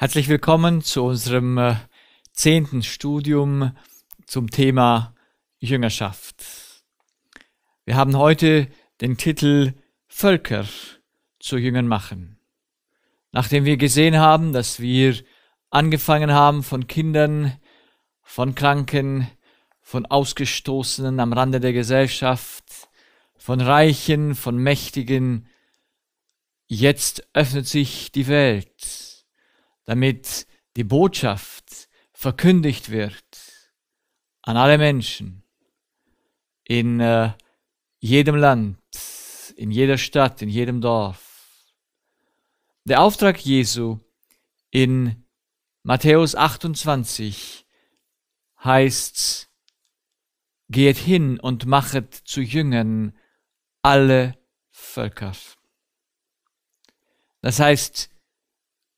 Herzlich willkommen zu unserem äh, zehnten Studium zum Thema Jüngerschaft. Wir haben heute den Titel Völker zu Jüngern machen. Nachdem wir gesehen haben, dass wir angefangen haben von Kindern, von Kranken, von Ausgestoßenen am Rande der Gesellschaft, von Reichen, von Mächtigen, jetzt öffnet sich die Welt damit die Botschaft verkündigt wird an alle Menschen in äh, jedem Land, in jeder Stadt, in jedem Dorf. Der Auftrag Jesu in Matthäus 28 heißt, geht hin und machet zu Jüngern alle Völker. Das heißt,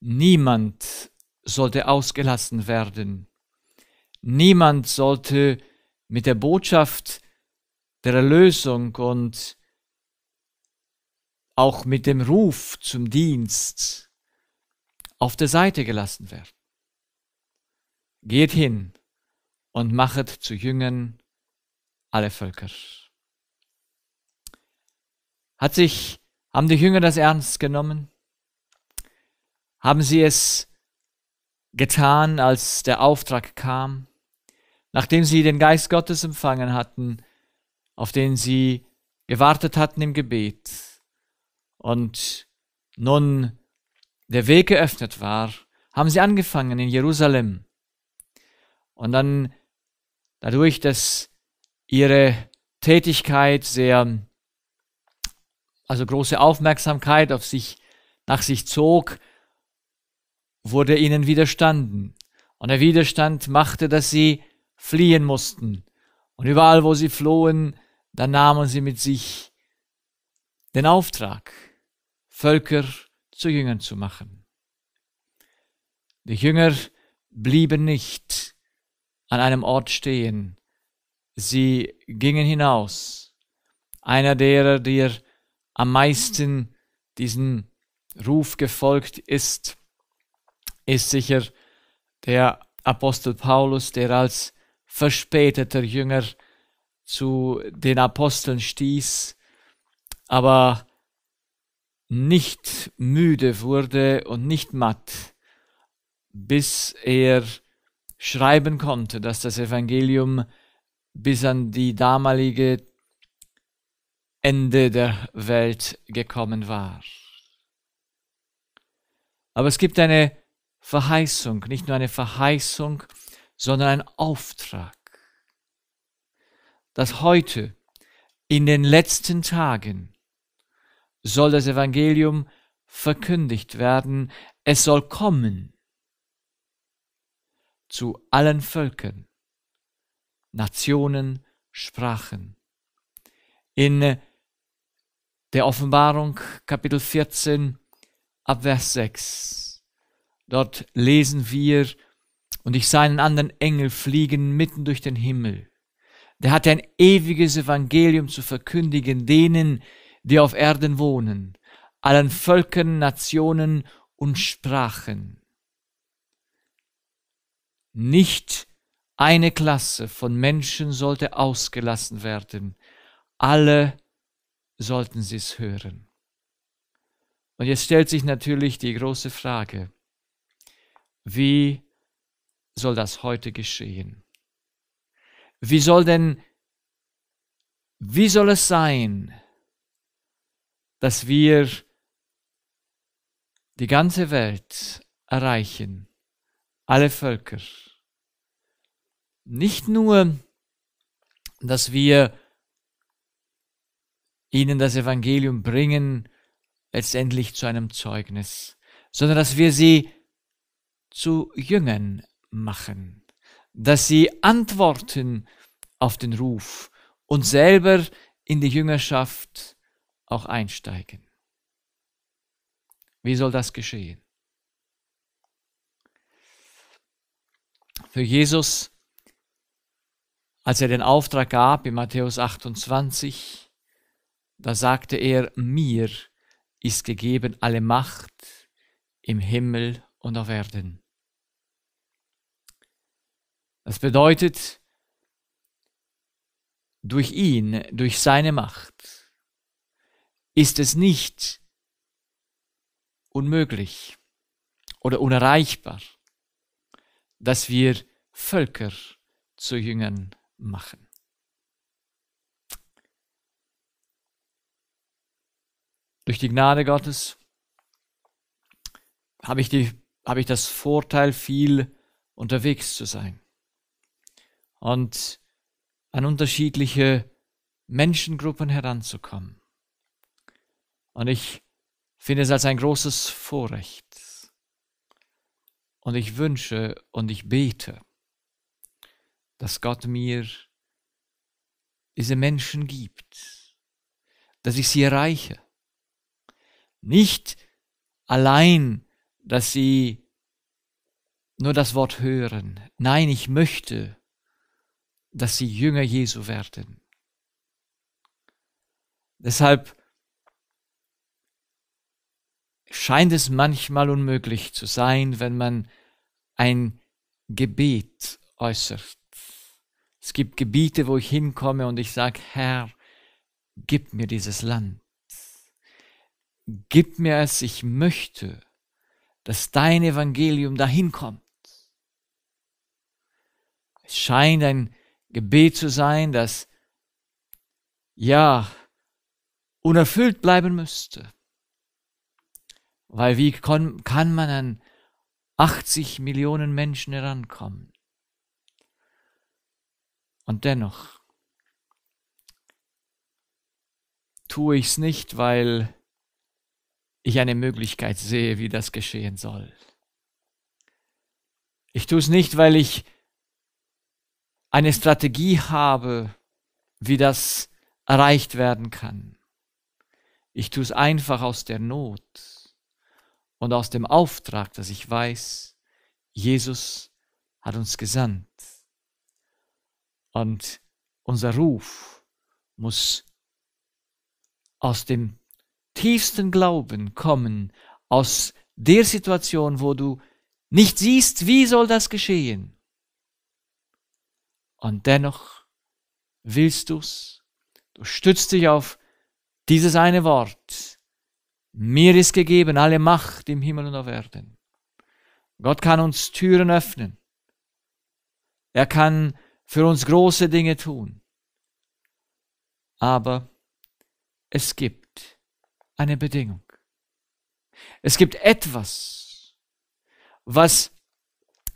Niemand sollte ausgelassen werden. Niemand sollte mit der Botschaft der Erlösung und auch mit dem Ruf zum Dienst auf der Seite gelassen werden. Geht hin und machet zu Jüngern alle Völker. Hat sich, haben die Jünger das ernst genommen? Haben sie es getan, als der Auftrag kam, nachdem sie den Geist Gottes empfangen hatten, auf den sie gewartet hatten im Gebet und nun der Weg geöffnet war, haben sie angefangen in Jerusalem. Und dann dadurch, dass ihre Tätigkeit sehr, also große Aufmerksamkeit auf sich, nach sich zog, wurde ihnen widerstanden. Und der Widerstand machte, dass sie fliehen mussten. Und überall, wo sie flohen, da nahmen sie mit sich den Auftrag, Völker zu Jüngern zu machen. Die Jünger blieben nicht an einem Ort stehen, sie gingen hinaus. Einer derer, der am meisten diesen Ruf gefolgt ist, ist sicher der Apostel Paulus, der als verspäteter Jünger zu den Aposteln stieß, aber nicht müde wurde und nicht matt, bis er schreiben konnte, dass das Evangelium bis an die damalige Ende der Welt gekommen war. Aber es gibt eine Verheißung, nicht nur eine Verheißung, sondern ein Auftrag, dass heute, in den letzten Tagen, soll das Evangelium verkündigt werden, es soll kommen zu allen Völkern, Nationen, Sprachen. In der Offenbarung Kapitel 14 ab Vers 6 Dort lesen wir, und ich sah einen anderen Engel fliegen mitten durch den Himmel. Der hatte ein ewiges Evangelium zu verkündigen denen, die auf Erden wohnen, allen Völkern, Nationen und Sprachen. Nicht eine Klasse von Menschen sollte ausgelassen werden, alle sollten sie es hören. Und jetzt stellt sich natürlich die große Frage, wie soll das heute geschehen? Wie soll denn, wie soll es sein, dass wir die ganze Welt erreichen, alle Völker? Nicht nur, dass wir ihnen das Evangelium bringen, letztendlich zu einem Zeugnis, sondern dass wir sie zu Jüngern machen, dass sie antworten auf den Ruf und selber in die Jüngerschaft auch einsteigen. Wie soll das geschehen? Für Jesus, als er den Auftrag gab in Matthäus 28, da sagte er, mir ist gegeben alle Macht im Himmel und auf Erden. Das bedeutet, durch ihn, durch seine Macht, ist es nicht unmöglich oder unerreichbar, dass wir Völker zu Jüngern machen. Durch die Gnade Gottes habe ich, die, habe ich das Vorteil, viel unterwegs zu sein und an unterschiedliche Menschengruppen heranzukommen. Und ich finde es als ein großes Vorrecht. Und ich wünsche und ich bete, dass Gott mir diese Menschen gibt, dass ich sie erreiche. Nicht allein, dass sie nur das Wort hören. Nein, ich möchte dass sie Jünger Jesu werden. Deshalb scheint es manchmal unmöglich zu sein, wenn man ein Gebet äußert. Es gibt Gebiete, wo ich hinkomme und ich sage, Herr, gib mir dieses Land. Gib mir es, ich möchte, dass dein Evangelium dahin kommt. Es scheint ein Gebet zu sein, das ja unerfüllt bleiben müsste. Weil wie kann, man an 80 Millionen Menschen herankommen? Und dennoch tue ich es nicht, weil ich eine Möglichkeit sehe, wie das geschehen soll. Ich tue es nicht, weil ich eine Strategie habe, wie das erreicht werden kann. Ich tue es einfach aus der Not und aus dem Auftrag, dass ich weiß, Jesus hat uns gesandt. Und unser Ruf muss aus dem tiefsten Glauben kommen, aus der Situation, wo du nicht siehst, wie soll das geschehen. Und dennoch willst du's. Du stützt dich auf dieses eine Wort. Mir ist gegeben alle Macht im Himmel und auf Erden. Gott kann uns Türen öffnen. Er kann für uns große Dinge tun. Aber es gibt eine Bedingung. Es gibt etwas, was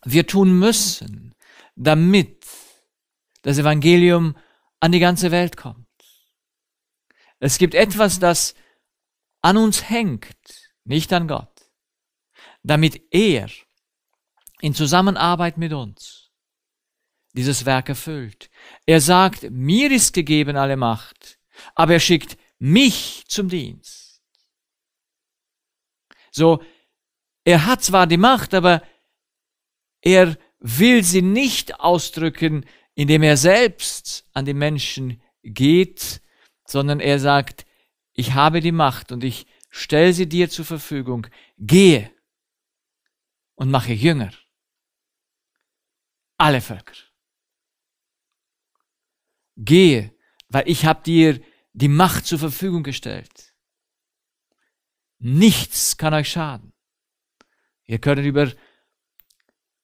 wir tun müssen, damit das Evangelium an die ganze Welt kommt. Es gibt etwas, das an uns hängt, nicht an Gott, damit er in Zusammenarbeit mit uns dieses Werk erfüllt. Er sagt, mir ist gegeben alle Macht, aber er schickt mich zum Dienst. So, er hat zwar die Macht, aber er will sie nicht ausdrücken indem er selbst an den Menschen geht, sondern er sagt, ich habe die Macht und ich stelle sie dir zur Verfügung, gehe und mache Jünger. Alle Völker. Gehe, weil ich habe dir die Macht zur Verfügung gestellt. Nichts kann euch schaden. Ihr könnt über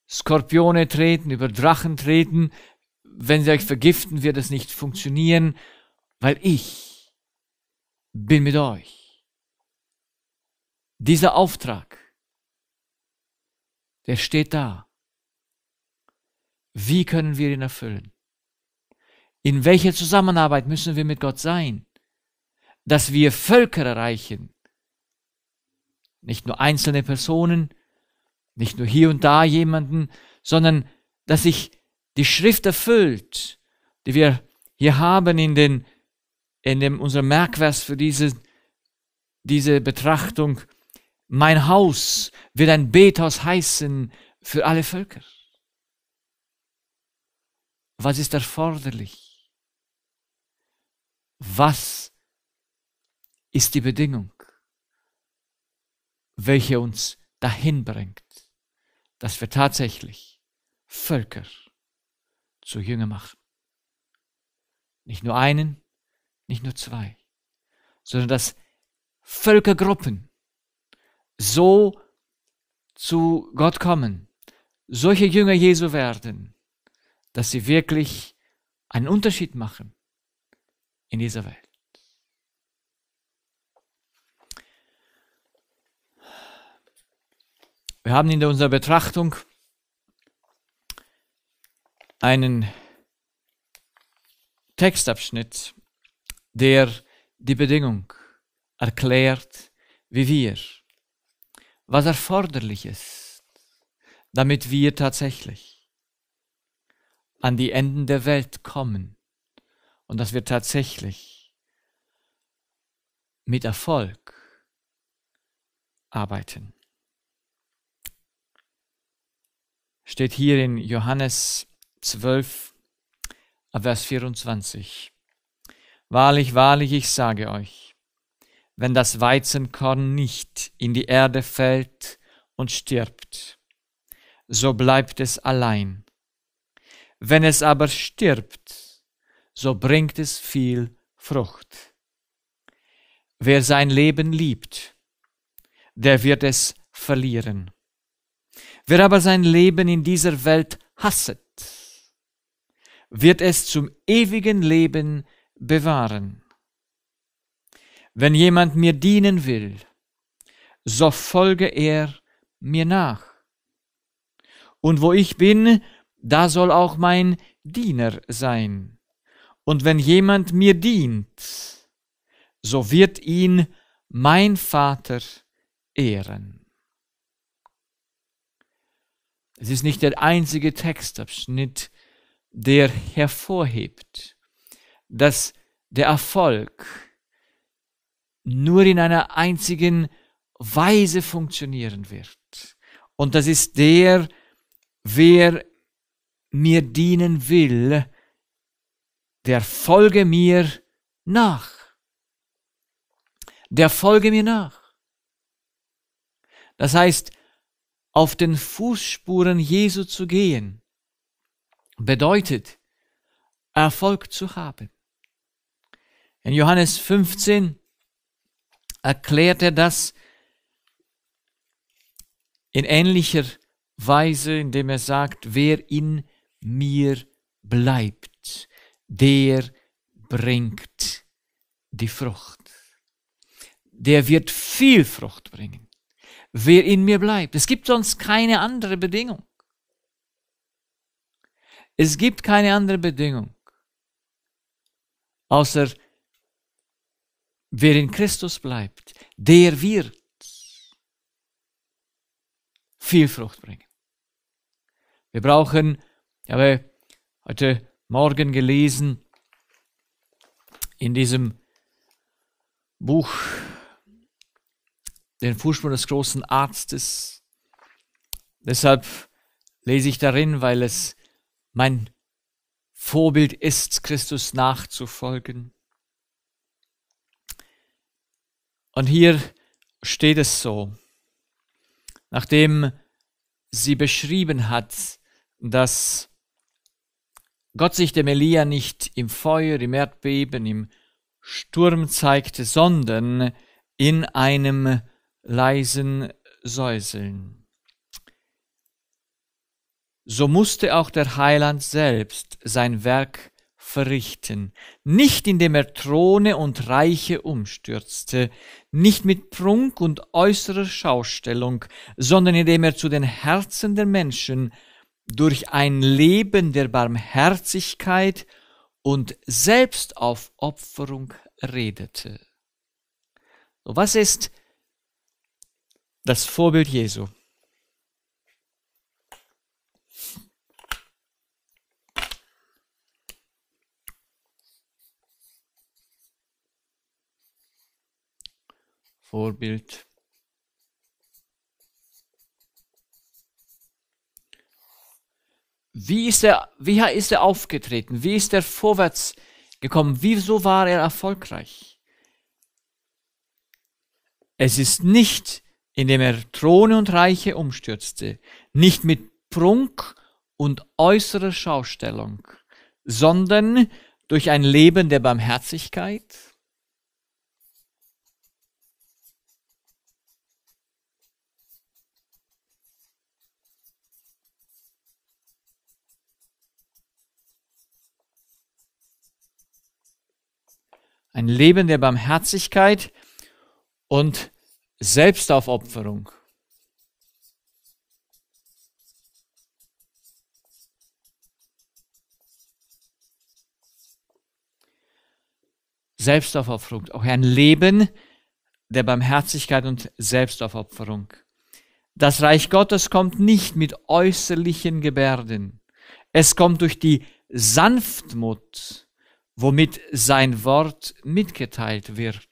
Skorpione treten, über Drachen treten, wenn sie euch vergiften, wird es nicht funktionieren, weil ich bin mit euch. Dieser Auftrag, der steht da. Wie können wir ihn erfüllen? In welcher Zusammenarbeit müssen wir mit Gott sein, dass wir Völker erreichen? Nicht nur einzelne Personen, nicht nur hier und da jemanden, sondern dass ich die Schrift erfüllt, die wir hier haben in, den, in dem, unserem Merkvers für diese, diese Betrachtung. Mein Haus wird ein Bethaus heißen für alle Völker. Was ist erforderlich? Was ist die Bedingung, welche uns dahin bringt, dass wir tatsächlich Völker zu Jünger machen. Nicht nur einen, nicht nur zwei, sondern dass Völkergruppen so zu Gott kommen, solche Jünger Jesu werden, dass sie wirklich einen Unterschied machen in dieser Welt. Wir haben in unserer Betrachtung einen Textabschnitt, der die Bedingung erklärt, wie wir, was erforderlich ist, damit wir tatsächlich an die Enden der Welt kommen und dass wir tatsächlich mit Erfolg arbeiten. Steht hier in Johannes 12, Vers 24. Wahrlich, wahrlich, ich sage euch, wenn das Weizenkorn nicht in die Erde fällt und stirbt, so bleibt es allein. Wenn es aber stirbt, so bringt es viel Frucht. Wer sein Leben liebt, der wird es verlieren. Wer aber sein Leben in dieser Welt hasset, wird es zum ewigen Leben bewahren. Wenn jemand mir dienen will, so folge er mir nach. Und wo ich bin, da soll auch mein Diener sein. Und wenn jemand mir dient, so wird ihn mein Vater ehren. Es ist nicht der einzige Textabschnitt, der hervorhebt, dass der Erfolg nur in einer einzigen Weise funktionieren wird. Und das ist der, wer mir dienen will, der folge mir nach. Der folge mir nach. Das heißt, auf den Fußspuren Jesu zu gehen, bedeutet, Erfolg zu haben. In Johannes 15 erklärt er das in ähnlicher Weise, indem er sagt, wer in mir bleibt, der bringt die Frucht. Der wird viel Frucht bringen. Wer in mir bleibt. Es gibt sonst keine andere Bedingung. Es gibt keine andere Bedingung, außer wer in Christus bleibt, der wird viel Frucht bringen. Wir brauchen, ich habe heute Morgen gelesen, in diesem Buch, den Fußspur des großen Arztes. Deshalb lese ich darin, weil es mein Vorbild ist, Christus nachzufolgen. Und hier steht es so, nachdem sie beschrieben hat, dass Gott sich dem Elia nicht im Feuer, im Erdbeben, im Sturm zeigte, sondern in einem leisen Säuseln so musste auch der Heiland selbst sein Werk verrichten, nicht indem er Throne und Reiche umstürzte, nicht mit Prunk und äußerer Schaustellung, sondern indem er zu den Herzen der Menschen durch ein Leben der Barmherzigkeit und Selbstaufopferung redete. Was ist das Vorbild Jesu? Vorbild. Wie ist er, wie ist er aufgetreten? Wie ist er vorwärts gekommen? Wieso war er erfolgreich? Es ist nicht, indem er Throne und Reiche umstürzte, nicht mit Prunk und äußerer Schaustellung, sondern durch ein Leben der Barmherzigkeit, ein Leben der Barmherzigkeit und Selbstaufopferung. Selbstaufopferung, auch ein Leben der Barmherzigkeit und Selbstaufopferung. Das Reich Gottes kommt nicht mit äußerlichen Gebärden. Es kommt durch die Sanftmut womit sein Wort mitgeteilt wird.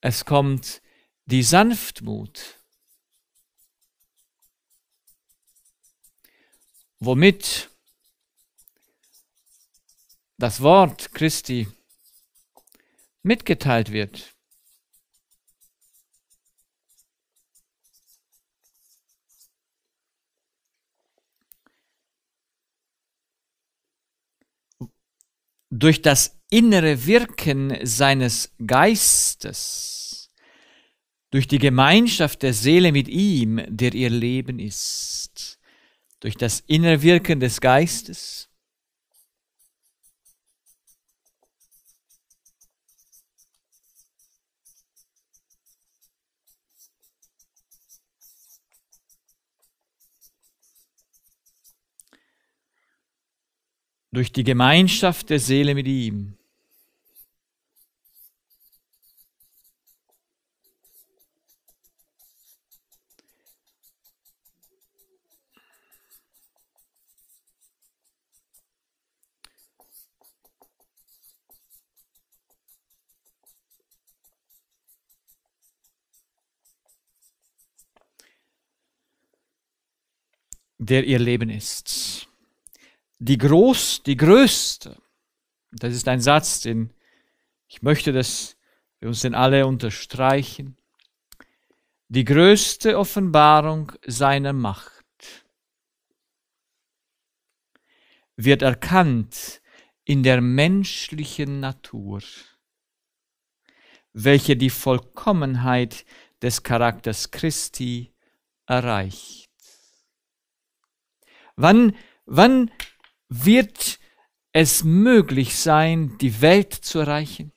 Es kommt die Sanftmut, womit das Wort Christi mitgeteilt wird. durch das innere Wirken seines Geistes, durch die Gemeinschaft der Seele mit ihm, der ihr Leben ist, durch das innere Wirken des Geistes, durch die Gemeinschaft der Seele mit ihm. der ihr Leben ist die groß, die größte. Das ist ein Satz, den ich möchte, dass wir uns den alle unterstreichen. Die größte Offenbarung seiner Macht wird erkannt in der menschlichen Natur, welche die Vollkommenheit des Charakters Christi erreicht. Wann, wann wird es möglich sein, die Welt zu erreichen?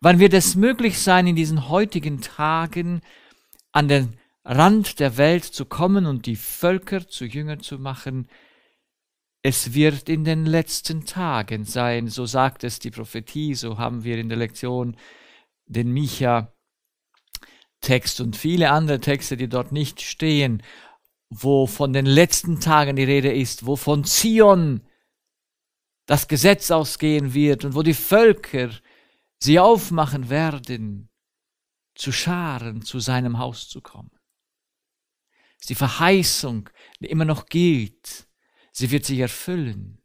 Wann wird es möglich sein, in diesen heutigen Tagen an den Rand der Welt zu kommen und die Völker zu Jünger zu machen? Es wird in den letzten Tagen sein, so sagt es die Prophetie, so haben wir in der Lektion den Micha Text und viele andere Texte, die dort nicht stehen wo von den letzten Tagen die Rede ist, wo von Zion das Gesetz ausgehen wird und wo die Völker sie aufmachen werden, zu Scharen zu seinem Haus zu kommen. ist die Verheißung, die immer noch gilt. Sie wird sich erfüllen.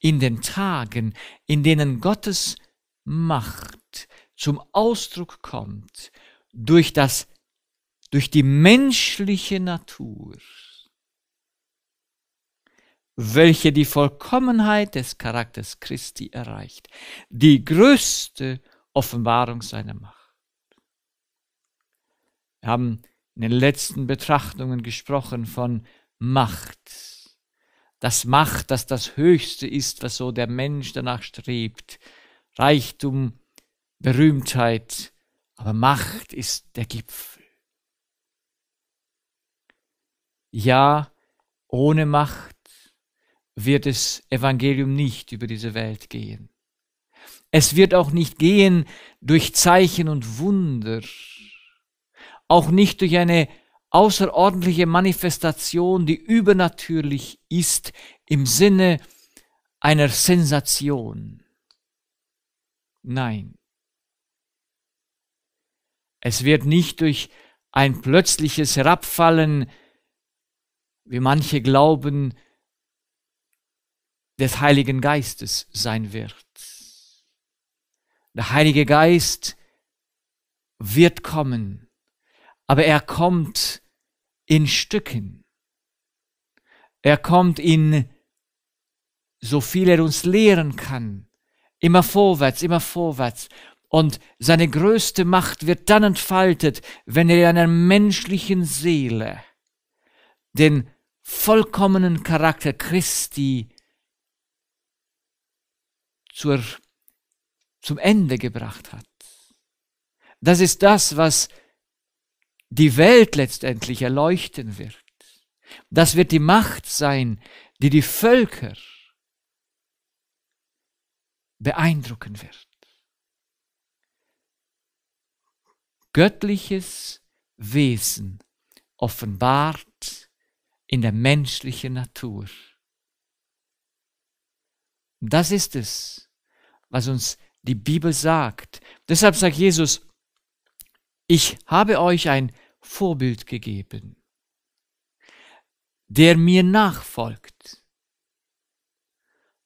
In den Tagen, in denen Gottes Macht zum Ausdruck kommt durch das durch die menschliche Natur, welche die Vollkommenheit des Charakters Christi erreicht, die größte Offenbarung seiner Macht. Wir haben in den letzten Betrachtungen gesprochen von Macht. Das Macht, das das Höchste ist, was so der Mensch danach strebt. Reichtum, Berühmtheit, aber Macht ist der Gipfel. Ja, ohne Macht wird das Evangelium nicht über diese Welt gehen. Es wird auch nicht gehen durch Zeichen und Wunder, auch nicht durch eine außerordentliche Manifestation, die übernatürlich ist im Sinne einer Sensation. Nein. Es wird nicht durch ein plötzliches Herabfallen wie manche glauben, des Heiligen Geistes sein wird. Der Heilige Geist wird kommen, aber er kommt in Stücken. Er kommt in so viel er uns lehren kann, immer vorwärts, immer vorwärts. Und seine größte Macht wird dann entfaltet, wenn er einer menschlichen Seele den vollkommenen Charakter Christi zur, zum Ende gebracht hat. Das ist das, was die Welt letztendlich erleuchten wird. Das wird die Macht sein, die die Völker beeindrucken wird. Göttliches Wesen offenbart in der menschlichen Natur. Das ist es, was uns die Bibel sagt. Deshalb sagt Jesus, ich habe euch ein Vorbild gegeben, der mir nachfolgt.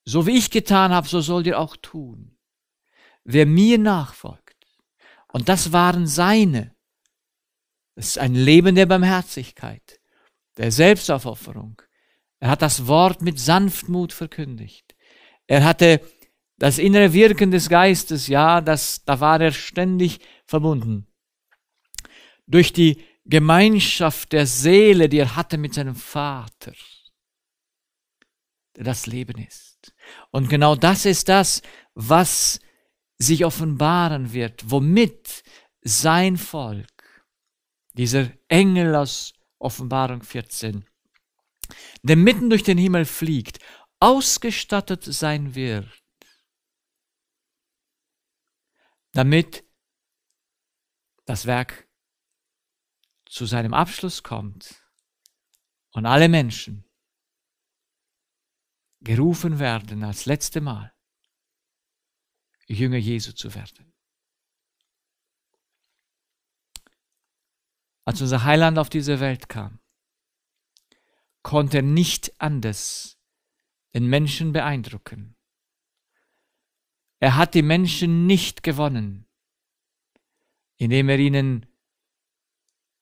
So wie ich getan habe, so sollt ihr auch tun. Wer mir nachfolgt. Und das waren seine. das ist ein Leben der Barmherzigkeit der Selbstaufopferung. Er hat das Wort mit Sanftmut verkündigt. Er hatte das innere Wirken des Geistes, ja, das, da war er ständig verbunden. Durch die Gemeinschaft der Seele, die er hatte mit seinem Vater, der das Leben ist. Und genau das ist das, was sich offenbaren wird, womit sein Volk, dieser Engel aus Offenbarung 14. Der mitten durch den Himmel fliegt, ausgestattet sein wird, damit das Werk zu seinem Abschluss kommt und alle Menschen gerufen werden als letzte Mal, Jünger Jesu zu werden. als unser Heiland auf diese Welt kam, konnte er nicht anders den Menschen beeindrucken. Er hat die Menschen nicht gewonnen, indem er ihnen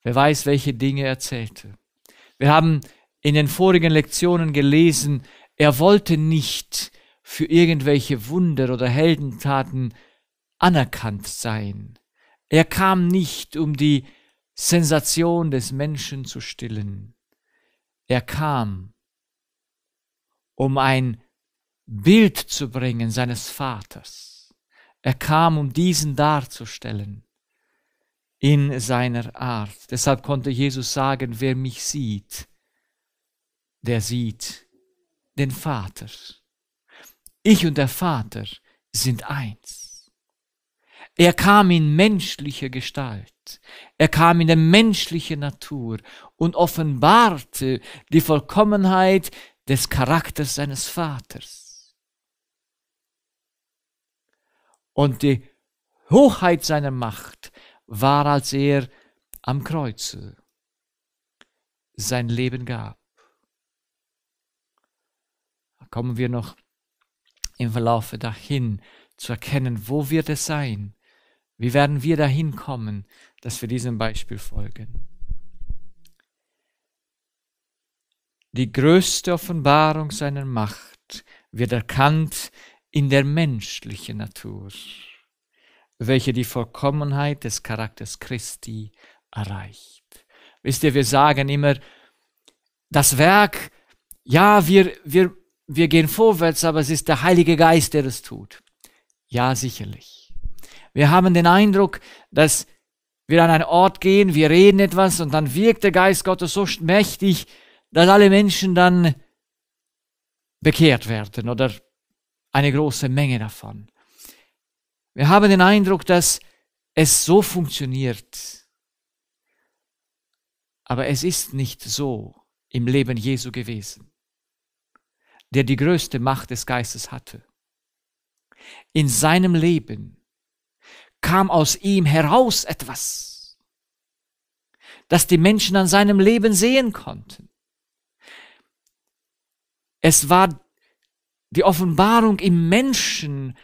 wer weiß welche Dinge erzählte. Wir haben in den vorigen Lektionen gelesen, er wollte nicht für irgendwelche Wunder oder Heldentaten anerkannt sein. Er kam nicht, um die Sensation des Menschen zu stillen. Er kam, um ein Bild zu bringen seines Vaters. Er kam, um diesen darzustellen in seiner Art. Deshalb konnte Jesus sagen, wer mich sieht, der sieht den Vater. Ich und der Vater sind eins. Er kam in menschlicher Gestalt. Er kam in der menschlichen Natur und offenbarte die Vollkommenheit des Charakters seines Vaters. Und die Hochheit seiner Macht war, als er am Kreuze sein Leben gab. Da kommen wir noch im Verlaufe dahin zu erkennen, wo wird es sein, wie werden wir dahin kommen, dass wir diesem Beispiel folgen? Die größte Offenbarung seiner Macht wird erkannt in der menschlichen Natur, welche die Vollkommenheit des Charakters Christi erreicht. Wisst ihr, wir sagen immer, das Werk, ja, wir, wir, wir gehen vorwärts, aber es ist der Heilige Geist, der es tut. Ja, sicherlich. Wir haben den Eindruck, dass wir an einen Ort gehen, wir reden etwas und dann wirkt der Geist Gottes so mächtig, dass alle Menschen dann bekehrt werden oder eine große Menge davon. Wir haben den Eindruck, dass es so funktioniert. Aber es ist nicht so im Leben Jesu gewesen, der die größte Macht des Geistes hatte. In seinem Leben kam aus ihm heraus etwas, das die Menschen an seinem Leben sehen konnten. Es war die Offenbarung im Menschen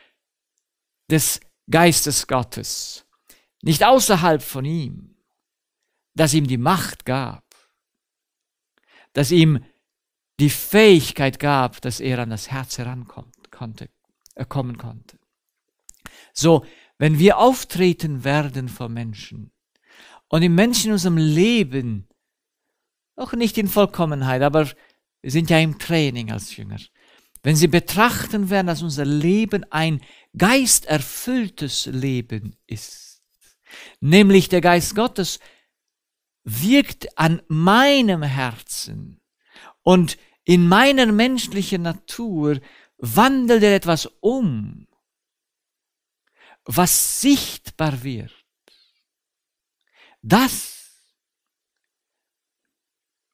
des Geistes Gottes, nicht außerhalb von ihm, das ihm die Macht gab, das ihm die Fähigkeit gab, dass er an das Herz herankommen äh, konnte. So wenn wir auftreten werden vor Menschen und die Menschen in unserem Leben, auch nicht in Vollkommenheit, aber wir sind ja im Training als Jünger, wenn sie betrachten werden, dass unser Leben ein geisterfülltes Leben ist, nämlich der Geist Gottes wirkt an meinem Herzen und in meiner menschlichen Natur wandelt er etwas um was sichtbar wird, das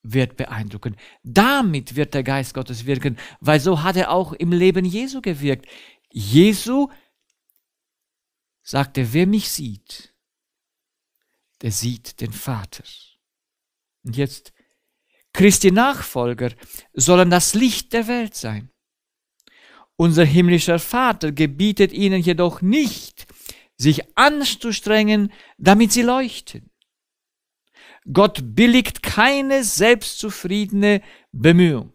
wird beeindrucken. Damit wird der Geist Gottes wirken, weil so hat er auch im Leben Jesu gewirkt. Jesu sagte, wer mich sieht, der sieht den Vater. Und jetzt, Christi Nachfolger sollen das Licht der Welt sein. Unser himmlischer Vater gebietet ihnen jedoch nicht, sich anzustrengen, damit sie leuchten. Gott billigt keine selbstzufriedene Bemühung.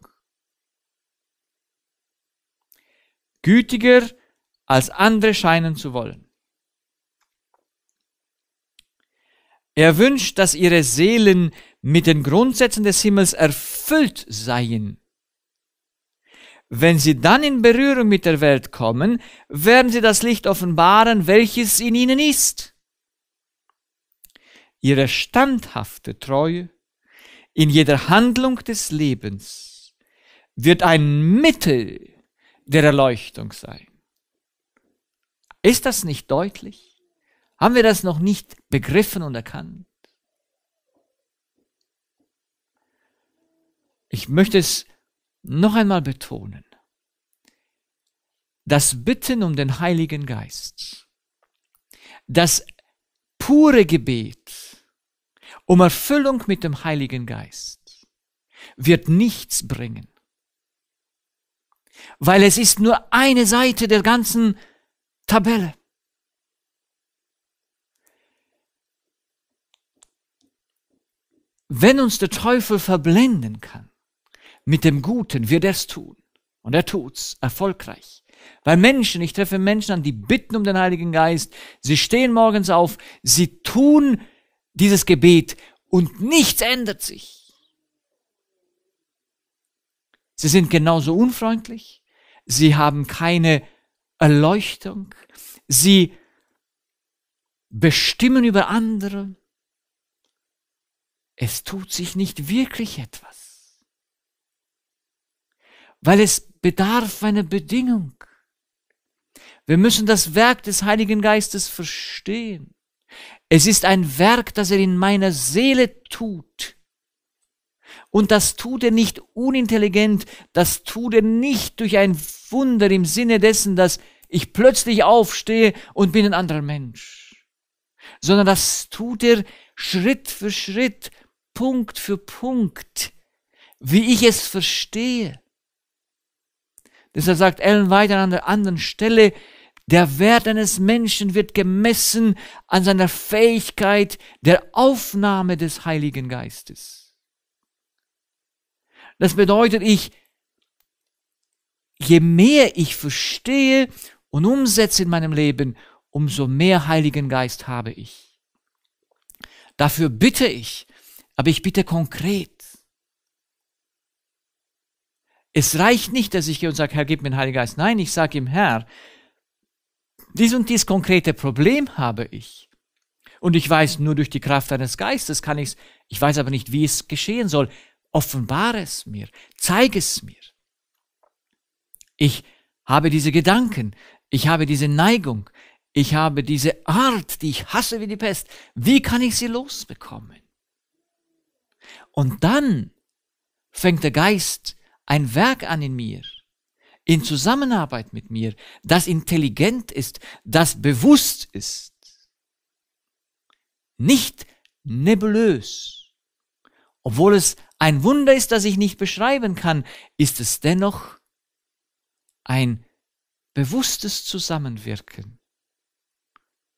Gütiger als andere scheinen zu wollen. Er wünscht, dass ihre Seelen mit den Grundsätzen des Himmels erfüllt seien wenn sie dann in Berührung mit der Welt kommen, werden sie das Licht offenbaren, welches in ihnen ist. Ihre standhafte Treue in jeder Handlung des Lebens wird ein Mittel der Erleuchtung sein. Ist das nicht deutlich? Haben wir das noch nicht begriffen und erkannt? Ich möchte es noch einmal betonen. Das Bitten um den Heiligen Geist, das pure Gebet um Erfüllung mit dem Heiligen Geist wird nichts bringen, weil es ist nur eine Seite der ganzen Tabelle. Wenn uns der Teufel verblenden kann, mit dem Guten wird er es tun. Und er tut's erfolgreich. Weil Menschen, ich treffe Menschen an, die bitten um den Heiligen Geist, sie stehen morgens auf, sie tun dieses Gebet und nichts ändert sich. Sie sind genauso unfreundlich, sie haben keine Erleuchtung, sie bestimmen über andere. Es tut sich nicht wirklich etwas weil es bedarf einer Bedingung. Wir müssen das Werk des Heiligen Geistes verstehen. Es ist ein Werk, das er in meiner Seele tut. Und das tut er nicht unintelligent, das tut er nicht durch ein Wunder im Sinne dessen, dass ich plötzlich aufstehe und bin ein anderer Mensch, sondern das tut er Schritt für Schritt, Punkt für Punkt, wie ich es verstehe. Deshalb sagt Ellen weiter an der anderen Stelle, der Wert eines Menschen wird gemessen an seiner Fähigkeit der Aufnahme des Heiligen Geistes. Das bedeutet, ich, je mehr ich verstehe und umsetze in meinem Leben, umso mehr Heiligen Geist habe ich. Dafür bitte ich, aber ich bitte konkret. Es reicht nicht, dass ich gehe und sage, Herr, gib mir den Heiligen Geist. Nein, ich sage ihm, Herr, dies und dies konkrete Problem habe ich. Und ich weiß, nur durch die Kraft deines Geistes kann ich es, ich weiß aber nicht, wie es geschehen soll. Offenbare es mir, zeige es mir. Ich habe diese Gedanken, ich habe diese Neigung, ich habe diese Art, die ich hasse wie die Pest. Wie kann ich sie losbekommen? Und dann fängt der Geist ein Werk an in mir, in Zusammenarbeit mit mir, das intelligent ist, das bewusst ist, nicht nebulös. Obwohl es ein Wunder ist, das ich nicht beschreiben kann, ist es dennoch ein bewusstes Zusammenwirken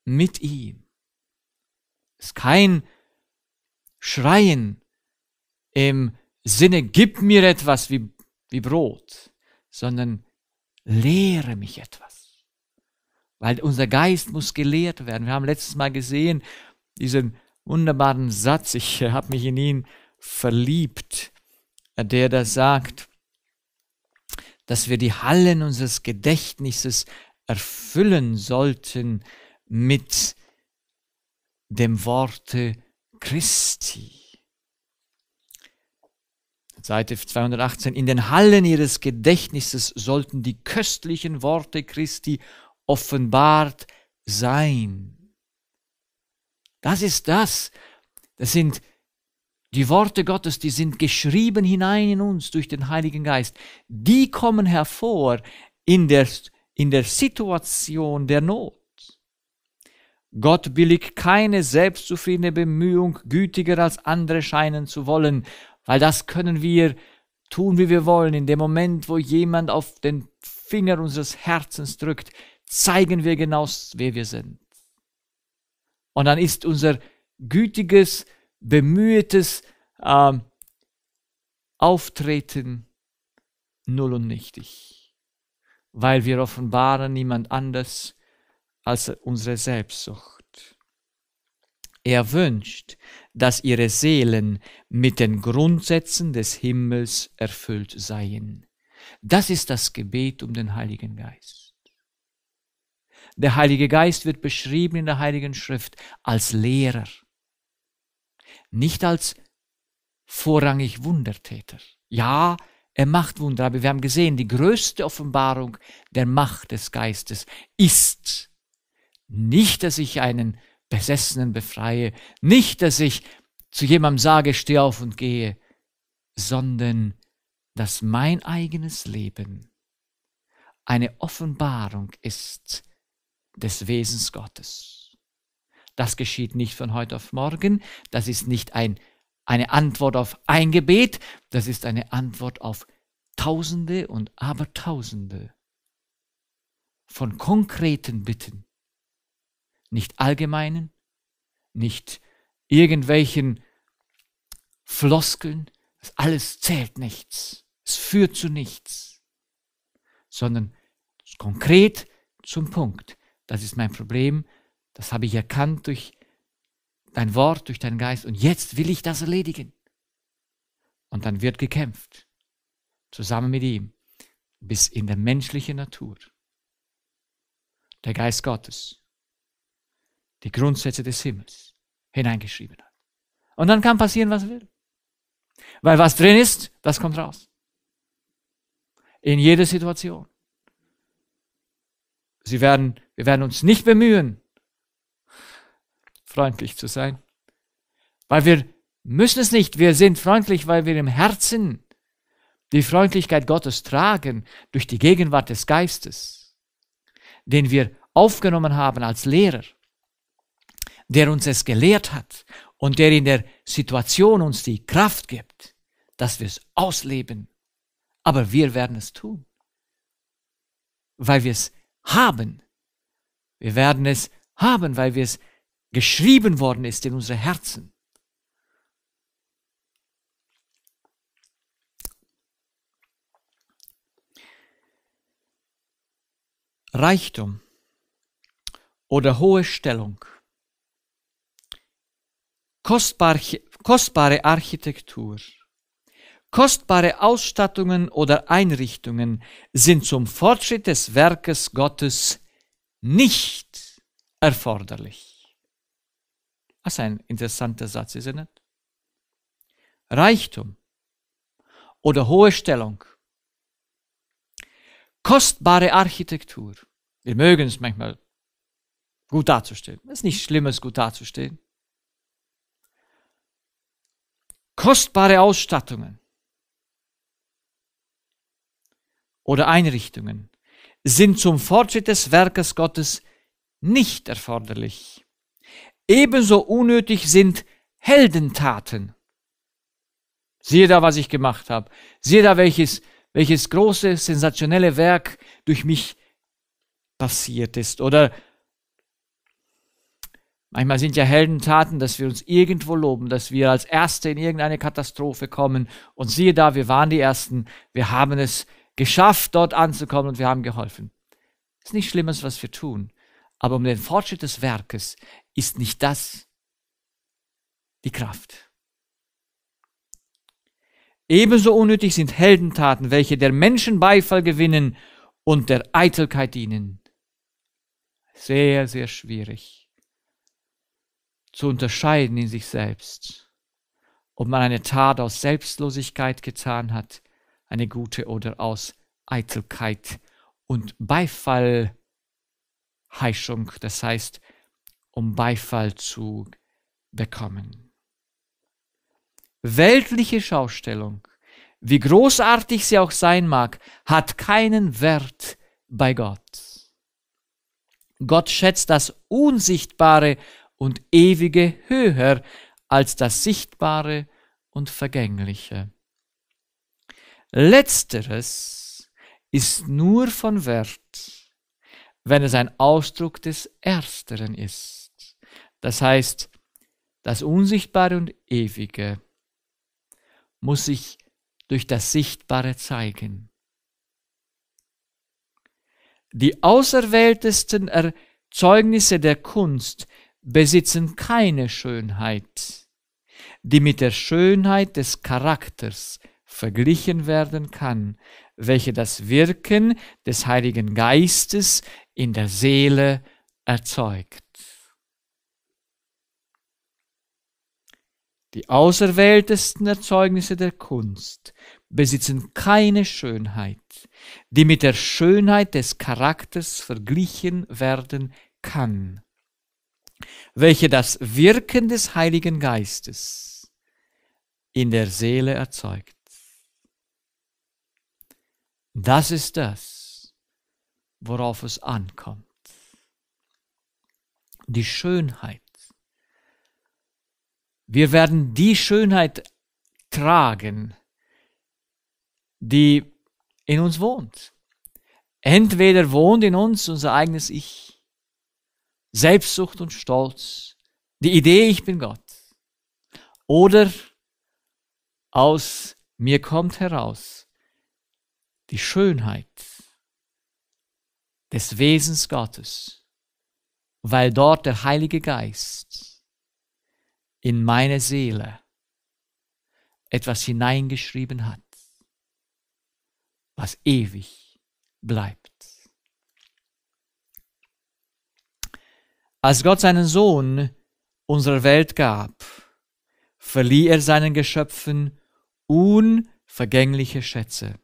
mit ihm. Es ist kein Schreien im Sinne, gib mir etwas, wie wie Brot, sondern lehre mich etwas. Weil unser Geist muss gelehrt werden. Wir haben letztes Mal gesehen, diesen wunderbaren Satz, ich habe mich in ihn verliebt, der da sagt, dass wir die Hallen unseres Gedächtnisses erfüllen sollten mit dem Worte Christi. Seite 218, in den Hallen ihres Gedächtnisses sollten die köstlichen Worte Christi offenbart sein. Das ist das. Das sind die Worte Gottes, die sind geschrieben hinein in uns durch den Heiligen Geist. Die kommen hervor in der, in der Situation der Not. Gott billigt keine selbstzufriedene Bemühung, gütiger als andere scheinen zu wollen, weil das können wir tun, wie wir wollen. In dem Moment, wo jemand auf den Finger unseres Herzens drückt, zeigen wir genau, wer wir sind. Und dann ist unser gütiges, bemühtes äh, Auftreten null und nichtig, weil wir offenbaren niemand anders als unsere Selbstsucht. Er wünscht, dass ihre Seelen mit den Grundsätzen des Himmels erfüllt seien. Das ist das Gebet um den Heiligen Geist. Der Heilige Geist wird beschrieben in der Heiligen Schrift als Lehrer, nicht als vorrangig Wundertäter. Ja, er macht Wunder, aber wir haben gesehen, die größte Offenbarung der Macht des Geistes ist nicht, dass ich einen Besessenen befreie. Nicht, dass ich zu jemandem sage, steh auf und gehe, sondern dass mein eigenes Leben eine Offenbarung ist des Wesens Gottes. Das geschieht nicht von heute auf morgen, das ist nicht ein, eine Antwort auf ein Gebet, das ist eine Antwort auf Tausende und Abertausende von konkreten Bitten nicht allgemeinen, nicht irgendwelchen Floskeln, das alles zählt nichts, es führt zu nichts, sondern konkret zum Punkt. Das ist mein Problem, das habe ich erkannt durch dein Wort, durch deinen Geist und jetzt will ich das erledigen. Und dann wird gekämpft, zusammen mit ihm, bis in der menschlichen Natur. Der Geist Gottes die Grundsätze des Himmels hineingeschrieben hat. Und dann kann passieren, was will. Weil was drin ist, das kommt raus. In jeder Situation. Sie werden, wir werden uns nicht bemühen, freundlich zu sein, weil wir müssen es nicht. Wir sind freundlich, weil wir im Herzen die Freundlichkeit Gottes tragen durch die Gegenwart des Geistes, den wir aufgenommen haben als Lehrer der uns es gelehrt hat und der in der Situation uns die Kraft gibt, dass wir es ausleben. Aber wir werden es tun, weil wir es haben. Wir werden es haben, weil wir es geschrieben worden ist in unsere Herzen. Reichtum oder hohe Stellung kostbar, kostbare Architektur, kostbare Ausstattungen oder Einrichtungen sind zum Fortschritt des Werkes Gottes nicht erforderlich. Was ein interessanter Satz, ist nicht? Reichtum oder hohe Stellung, kostbare Architektur. Wir mögen es manchmal gut dazustehen. Es ist nichts Schlimmes, gut dazustehen. kostbare Ausstattungen oder Einrichtungen sind zum Fortschritt des Werkes Gottes nicht erforderlich. Ebenso unnötig sind Heldentaten. Siehe da, was ich gemacht habe. Siehe da, welches, welches große, sensationelle Werk durch mich passiert ist. Oder Manchmal sind ja Heldentaten, dass wir uns irgendwo loben, dass wir als Erste in irgendeine Katastrophe kommen und siehe da, wir waren die Ersten, wir haben es geschafft, dort anzukommen und wir haben geholfen. Das ist nicht Schlimmes, was wir tun, aber um den Fortschritt des Werkes ist nicht das die Kraft. Ebenso unnötig sind Heldentaten, welche der Menschen Beifall gewinnen und der Eitelkeit dienen. Sehr, sehr schwierig zu unterscheiden in sich selbst, ob man eine Tat aus Selbstlosigkeit getan hat, eine gute oder aus Eitelkeit und Beifallheischung, das heißt, um Beifall zu bekommen. Weltliche Schaustellung, wie großartig sie auch sein mag, hat keinen Wert bei Gott. Gott schätzt das Unsichtbare und Ewige höher als das Sichtbare und Vergängliche. Letzteres ist nur von Wert, wenn es ein Ausdruck des Ersteren ist. Das heißt, das Unsichtbare und Ewige muss sich durch das Sichtbare zeigen. Die auserwähltesten Erzeugnisse der Kunst besitzen keine Schönheit, die mit der Schönheit des Charakters verglichen werden kann, welche das Wirken des Heiligen Geistes in der Seele erzeugt. Die auserwähltesten Erzeugnisse der Kunst besitzen keine Schönheit, die mit der Schönheit des Charakters verglichen werden kann, welche das Wirken des Heiligen Geistes in der Seele erzeugt. Das ist das, worauf es ankommt. Die Schönheit. Wir werden die Schönheit tragen, die in uns wohnt. Entweder wohnt in uns unser eigenes Ich Selbstsucht und Stolz, die Idee, ich bin Gott. Oder aus mir kommt heraus die Schönheit des Wesens Gottes, weil dort der Heilige Geist in meine Seele etwas hineingeschrieben hat, was ewig bleibt. Als Gott seinen Sohn unserer Welt gab, verlieh er seinen Geschöpfen unvergängliche Schätze.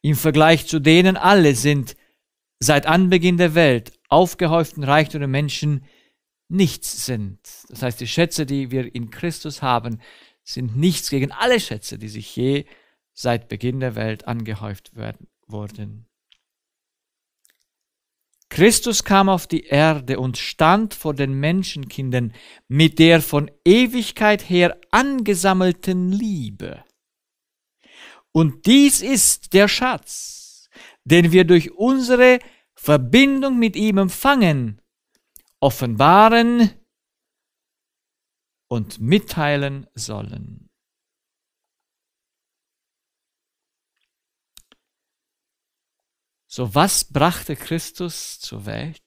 Im Vergleich zu denen alle sind seit Anbeginn der Welt aufgehäuften Reichtümer Menschen nichts sind. Das heißt, die Schätze, die wir in Christus haben, sind nichts gegen alle Schätze, die sich je seit Beginn der Welt angehäuft werden, wurden. Christus kam auf die Erde und stand vor den Menschenkindern mit der von Ewigkeit her angesammelten Liebe. Und dies ist der Schatz, den wir durch unsere Verbindung mit ihm empfangen, offenbaren und mitteilen sollen. So, was brachte Christus zur Welt?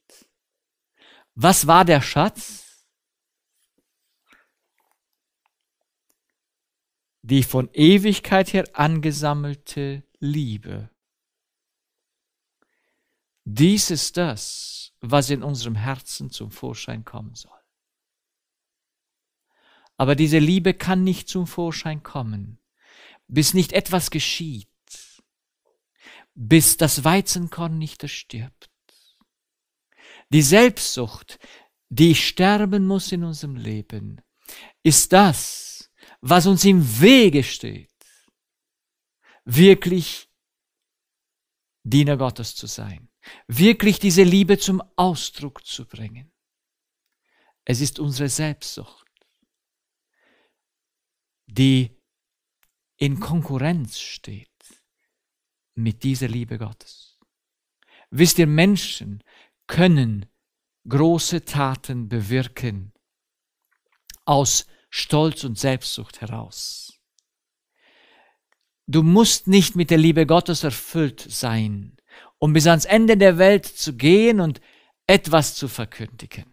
Was war der Schatz? Die von Ewigkeit her angesammelte Liebe. Dies ist das, was in unserem Herzen zum Vorschein kommen soll. Aber diese Liebe kann nicht zum Vorschein kommen, bis nicht etwas geschieht, bis das Weizenkorn nicht erstirbt. Die Selbstsucht, die sterben muss in unserem Leben, ist das, was uns im Wege steht, wirklich Diener Gottes zu sein, wirklich diese Liebe zum Ausdruck zu bringen. Es ist unsere Selbstsucht, die in Konkurrenz steht mit dieser Liebe Gottes. Wisst ihr, Menschen können große Taten bewirken aus Stolz und Selbstsucht heraus. Du musst nicht mit der Liebe Gottes erfüllt sein, um bis ans Ende der Welt zu gehen und etwas zu verkündigen.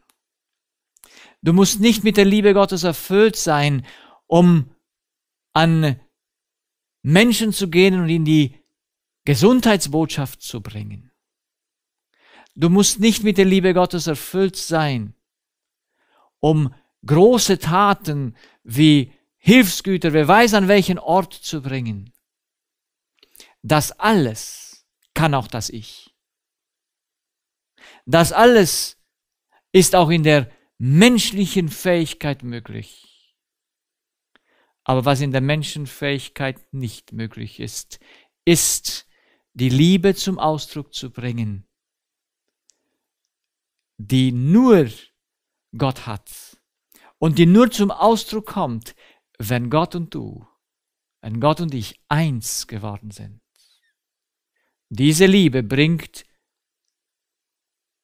Du musst nicht mit der Liebe Gottes erfüllt sein, um an Menschen zu gehen und ihnen die Gesundheitsbotschaft zu bringen. Du musst nicht mit der Liebe Gottes erfüllt sein, um große Taten wie Hilfsgüter, wer weiß an welchen Ort zu bringen. Das alles kann auch das Ich. Das alles ist auch in der menschlichen Fähigkeit möglich. Aber was in der Menschenfähigkeit nicht möglich ist, ist die Liebe zum Ausdruck zu bringen, die nur Gott hat und die nur zum Ausdruck kommt, wenn Gott und du, wenn Gott und ich eins geworden sind. Diese Liebe bringt,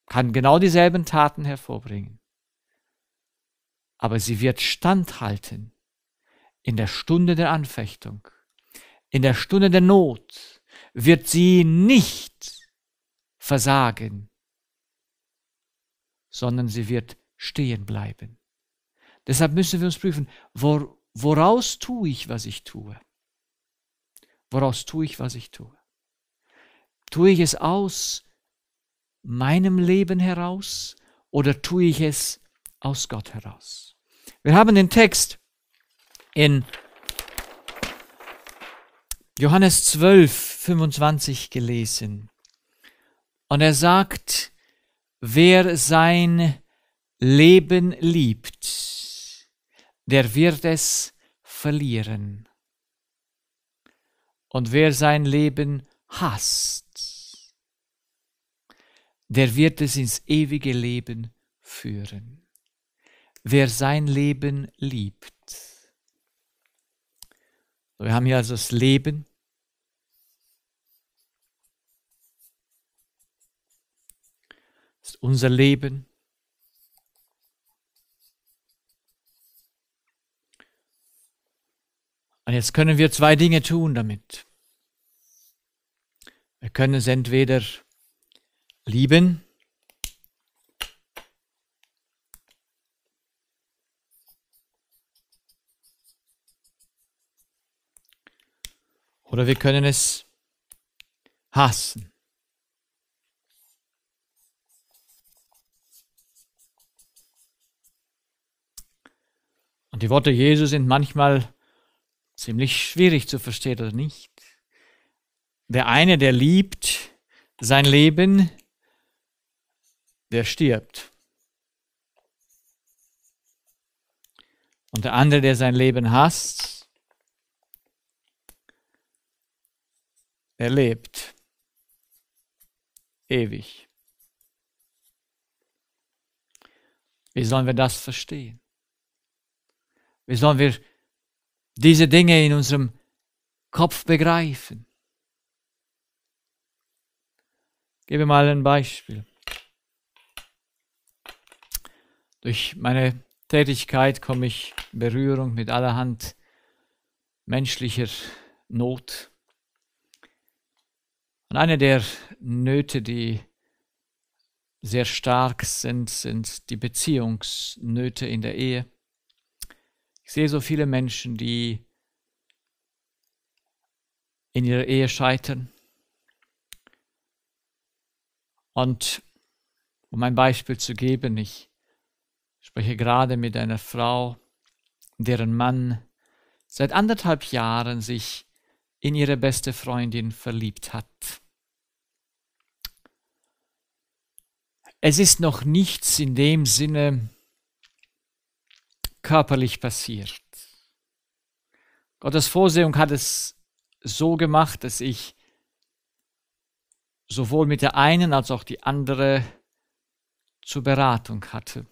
kann genau dieselben Taten hervorbringen, aber sie wird standhalten in der Stunde der Anfechtung, in der Stunde der Not, wird sie nicht versagen, sondern sie wird stehen bleiben. Deshalb müssen wir uns prüfen, wor woraus tue ich, was ich tue? Woraus tue ich, was ich tue? Tue ich es aus meinem Leben heraus oder tue ich es aus Gott heraus? Wir haben den Text in Johannes 12, 25 gelesen. Und er sagt, wer sein Leben liebt, der wird es verlieren. Und wer sein Leben hasst, der wird es ins ewige Leben führen. Wer sein Leben liebt, wir haben hier also das Leben. Das ist unser Leben. Und jetzt können wir zwei Dinge tun damit. Wir können es entweder lieben, Oder wir können es hassen. Und die Worte Jesu sind manchmal ziemlich schwierig zu verstehen, oder nicht? Der eine, der liebt sein Leben, der stirbt. Und der andere, der sein Leben hasst, Er lebt ewig. Wie sollen wir das verstehen? Wie sollen wir diese Dinge in unserem Kopf begreifen? Ich gebe mal ein Beispiel. Durch meine Tätigkeit komme ich in Berührung mit allerhand menschlicher Not, und eine der Nöte, die sehr stark sind, sind die Beziehungsnöte in der Ehe. Ich sehe so viele Menschen, die in ihrer Ehe scheitern. Und um ein Beispiel zu geben, ich spreche gerade mit einer Frau, deren Mann seit anderthalb Jahren sich in ihre beste Freundin verliebt hat. Es ist noch nichts in dem Sinne körperlich passiert. Gottes Vorsehung hat es so gemacht, dass ich sowohl mit der einen als auch die andere zur Beratung hatte.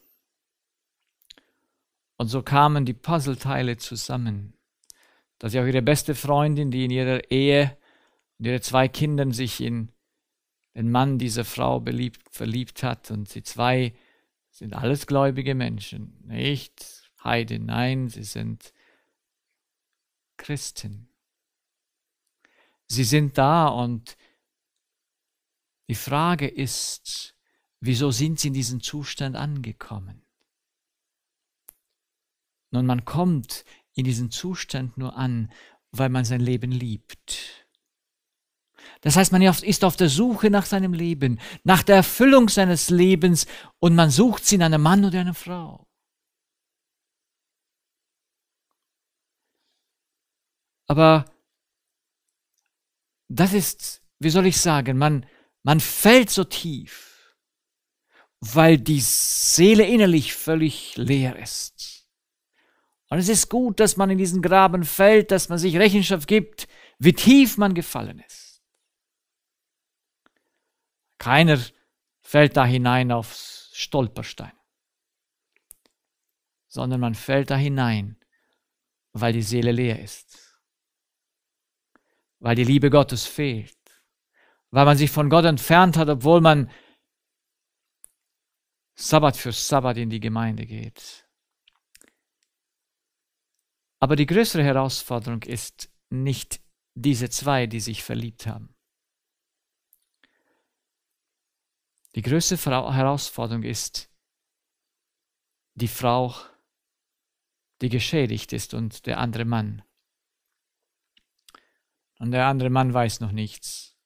Und so kamen die Puzzleteile zusammen dass sie auch ihre beste Freundin, die in ihrer Ehe und ihre zwei Kindern sich in den Mann dieser Frau beliebt, verliebt hat und sie zwei sind alles gläubige Menschen, nicht Heide, nein, sie sind Christen. Sie sind da und die Frage ist, wieso sind sie in diesen Zustand angekommen? Nun, man kommt in diesen Zustand nur an, weil man sein Leben liebt. Das heißt, man ist auf der Suche nach seinem Leben, nach der Erfüllung seines Lebens und man sucht sie in einem Mann oder einer Frau. Aber das ist, wie soll ich sagen, man, man fällt so tief, weil die Seele innerlich völlig leer ist. Und es ist gut, dass man in diesen Graben fällt, dass man sich Rechenschaft gibt, wie tief man gefallen ist. Keiner fällt da hinein aufs Stolperstein, sondern man fällt da hinein, weil die Seele leer ist, weil die Liebe Gottes fehlt, weil man sich von Gott entfernt hat, obwohl man Sabbat für Sabbat in die Gemeinde geht, aber die größere Herausforderung ist nicht diese zwei, die sich verliebt haben. Die größte Herausforderung ist die Frau, die geschädigt ist und der andere Mann. Und der andere Mann weiß noch nichts,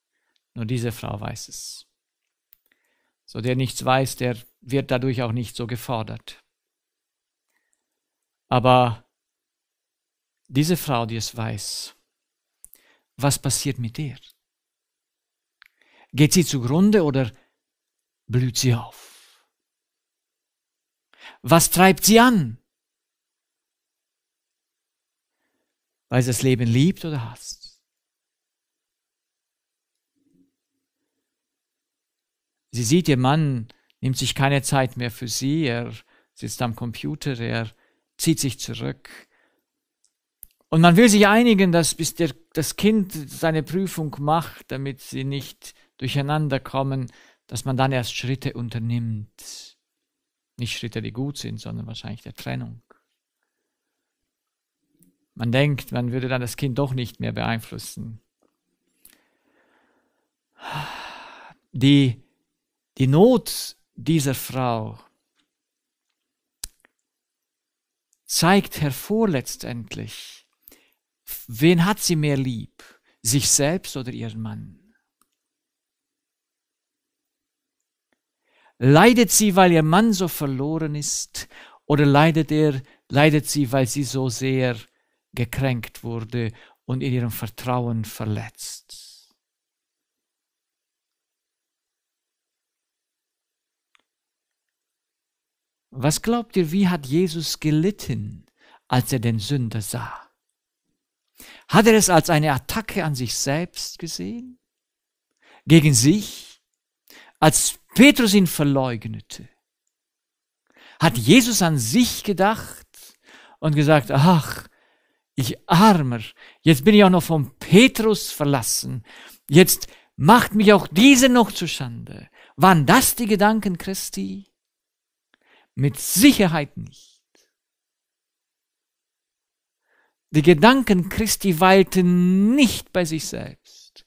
nur diese Frau weiß es. So der nichts weiß, der wird dadurch auch nicht so gefordert. Aber diese Frau, die es weiß, was passiert mit ihr? Geht sie zugrunde oder blüht sie auf? Was treibt sie an? Weil sie das Leben liebt oder hasst? Sie sieht, ihr Mann nimmt sich keine Zeit mehr für sie, er sitzt am Computer, er zieht sich zurück, und man will sich einigen, dass bis der, das Kind seine Prüfung macht, damit sie nicht durcheinander kommen, dass man dann erst Schritte unternimmt. Nicht Schritte, die gut sind, sondern wahrscheinlich der Trennung. Man denkt, man würde dann das Kind doch nicht mehr beeinflussen. Die, die Not dieser Frau zeigt hervor letztendlich, Wen hat sie mehr lieb? Sich selbst oder ihren Mann? Leidet sie, weil ihr Mann so verloren ist? Oder leidet er, leidet sie, weil sie so sehr gekränkt wurde und in ihrem Vertrauen verletzt? Was glaubt ihr, wie hat Jesus gelitten, als er den Sünder sah? Hat er es als eine Attacke an sich selbst gesehen? Gegen sich? Als Petrus ihn verleugnete? Hat Jesus an sich gedacht und gesagt, ach, ich armer, jetzt bin ich auch noch von Petrus verlassen, jetzt macht mich auch diese noch zu Schande. Waren das die Gedanken Christi? Mit Sicherheit nicht. Die Gedanken Christi weilten nicht bei sich selbst.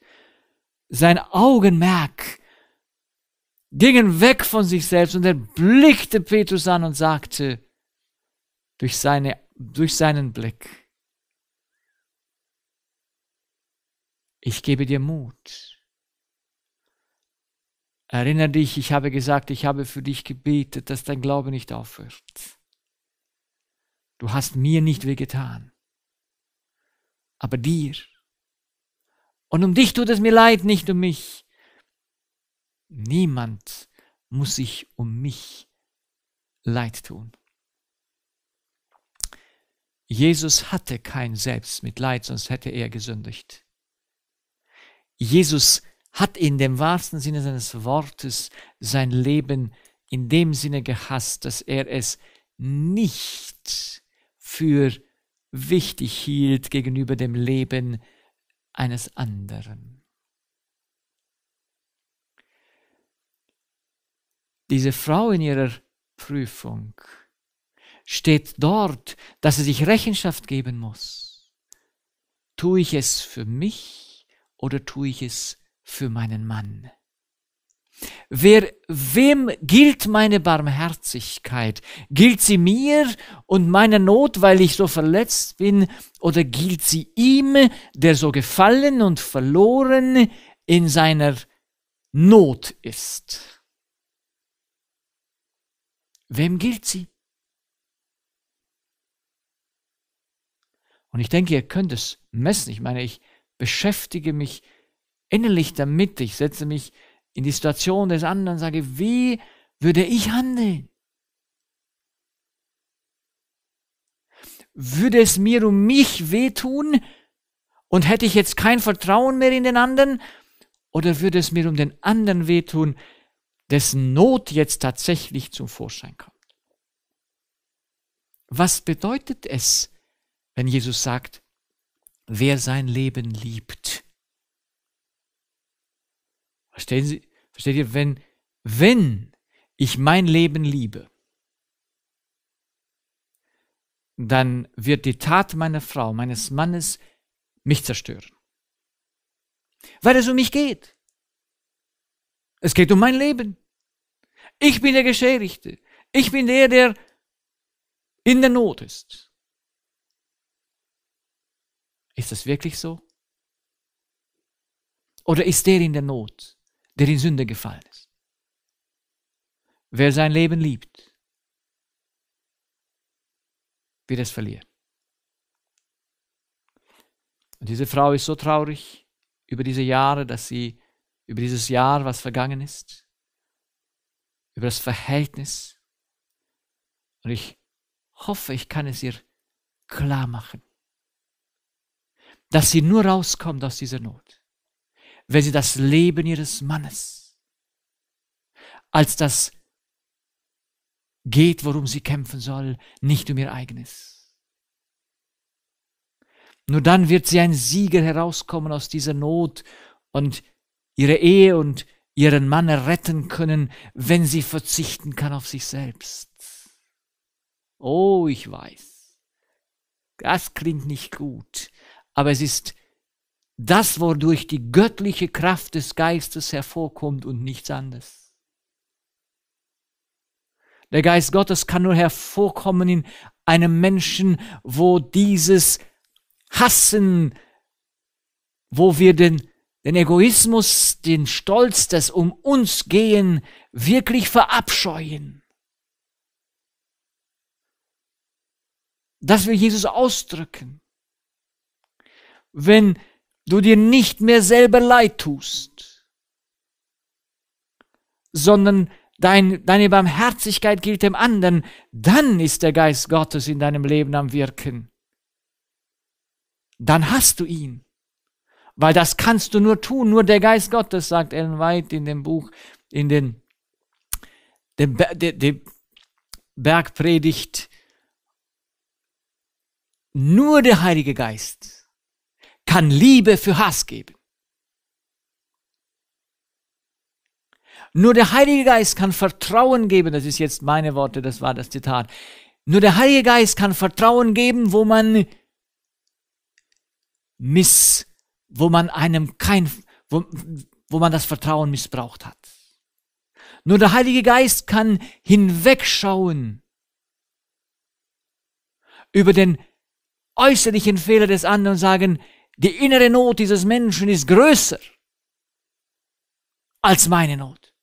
Sein Augenmerk gingen weg von sich selbst und er blickte Petrus an und sagte durch, seine, durch seinen Blick, ich gebe dir Mut. Erinnere dich, ich habe gesagt, ich habe für dich gebetet, dass dein Glaube nicht aufhört. Du hast mir nicht wehgetan aber dir. Und um dich tut es mir leid, nicht um mich. Niemand muss sich um mich leid tun. Jesus hatte kein Selbstmitleid, sonst hätte er gesündigt. Jesus hat in dem wahrsten Sinne seines Wortes sein Leben in dem Sinne gehasst, dass er es nicht für wichtig hielt gegenüber dem Leben eines anderen. Diese Frau in ihrer Prüfung steht dort, dass sie sich Rechenschaft geben muss. Tue ich es für mich oder tue ich es für meinen Mann? Wer, wem gilt meine Barmherzigkeit? Gilt sie mir und meiner Not, weil ich so verletzt bin, oder gilt sie ihm, der so gefallen und verloren in seiner Not ist? Wem gilt sie? Und ich denke, ihr könnt es messen. Ich meine, ich beschäftige mich innerlich damit, ich setze mich in die Situation des anderen sage, wie würde ich handeln? Würde es mir um mich wehtun und hätte ich jetzt kein Vertrauen mehr in den anderen? Oder würde es mir um den anderen wehtun, dessen Not jetzt tatsächlich zum Vorschein kommt? Was bedeutet es, wenn Jesus sagt, wer sein Leben liebt, Verstehen Sie, versteht ihr, wenn, wenn ich mein Leben liebe, dann wird die Tat meiner Frau, meines Mannes mich zerstören. Weil es um mich geht. Es geht um mein Leben. Ich bin der Geschädigte. Ich bin der, der in der Not ist. Ist das wirklich so? Oder ist der in der Not? der in Sünde gefallen ist. Wer sein Leben liebt, wird es verlieren. Und diese Frau ist so traurig über diese Jahre, dass sie über dieses Jahr, was vergangen ist, über das Verhältnis. Und ich hoffe, ich kann es ihr klar machen, dass sie nur rauskommt aus dieser Not wenn sie das Leben ihres Mannes als das geht, worum sie kämpfen soll, nicht um ihr eigenes. Nur dann wird sie ein Sieger herauskommen aus dieser Not und ihre Ehe und ihren Mann retten können, wenn sie verzichten kann auf sich selbst. Oh, ich weiß, das klingt nicht gut, aber es ist das, wodurch die göttliche Kraft des Geistes hervorkommt und nichts anderes. Der Geist Gottes kann nur hervorkommen in einem Menschen, wo dieses Hassen, wo wir den, den Egoismus, den Stolz, das um uns gehen, wirklich verabscheuen. Das will Jesus ausdrücken. Wenn du dir nicht mehr selber leid tust, sondern dein, deine Barmherzigkeit gilt dem anderen, dann ist der Geist Gottes in deinem Leben am Wirken. Dann hast du ihn. Weil das kannst du nur tun, nur der Geist Gottes, sagt Ellen White in dem Buch, in den, den, den, den Bergpredigt. Nur der Heilige Geist kann Liebe für Hass geben. Nur der Heilige Geist kann Vertrauen geben, das ist jetzt meine Worte, das war das Zitat. Nur der Heilige Geist kann Vertrauen geben, wo man miss, wo man einem kein, wo, wo man das Vertrauen missbraucht hat. Nur der Heilige Geist kann hinwegschauen über den äußerlichen Fehler des anderen und sagen, die innere Not dieses Menschen ist größer als meine Not.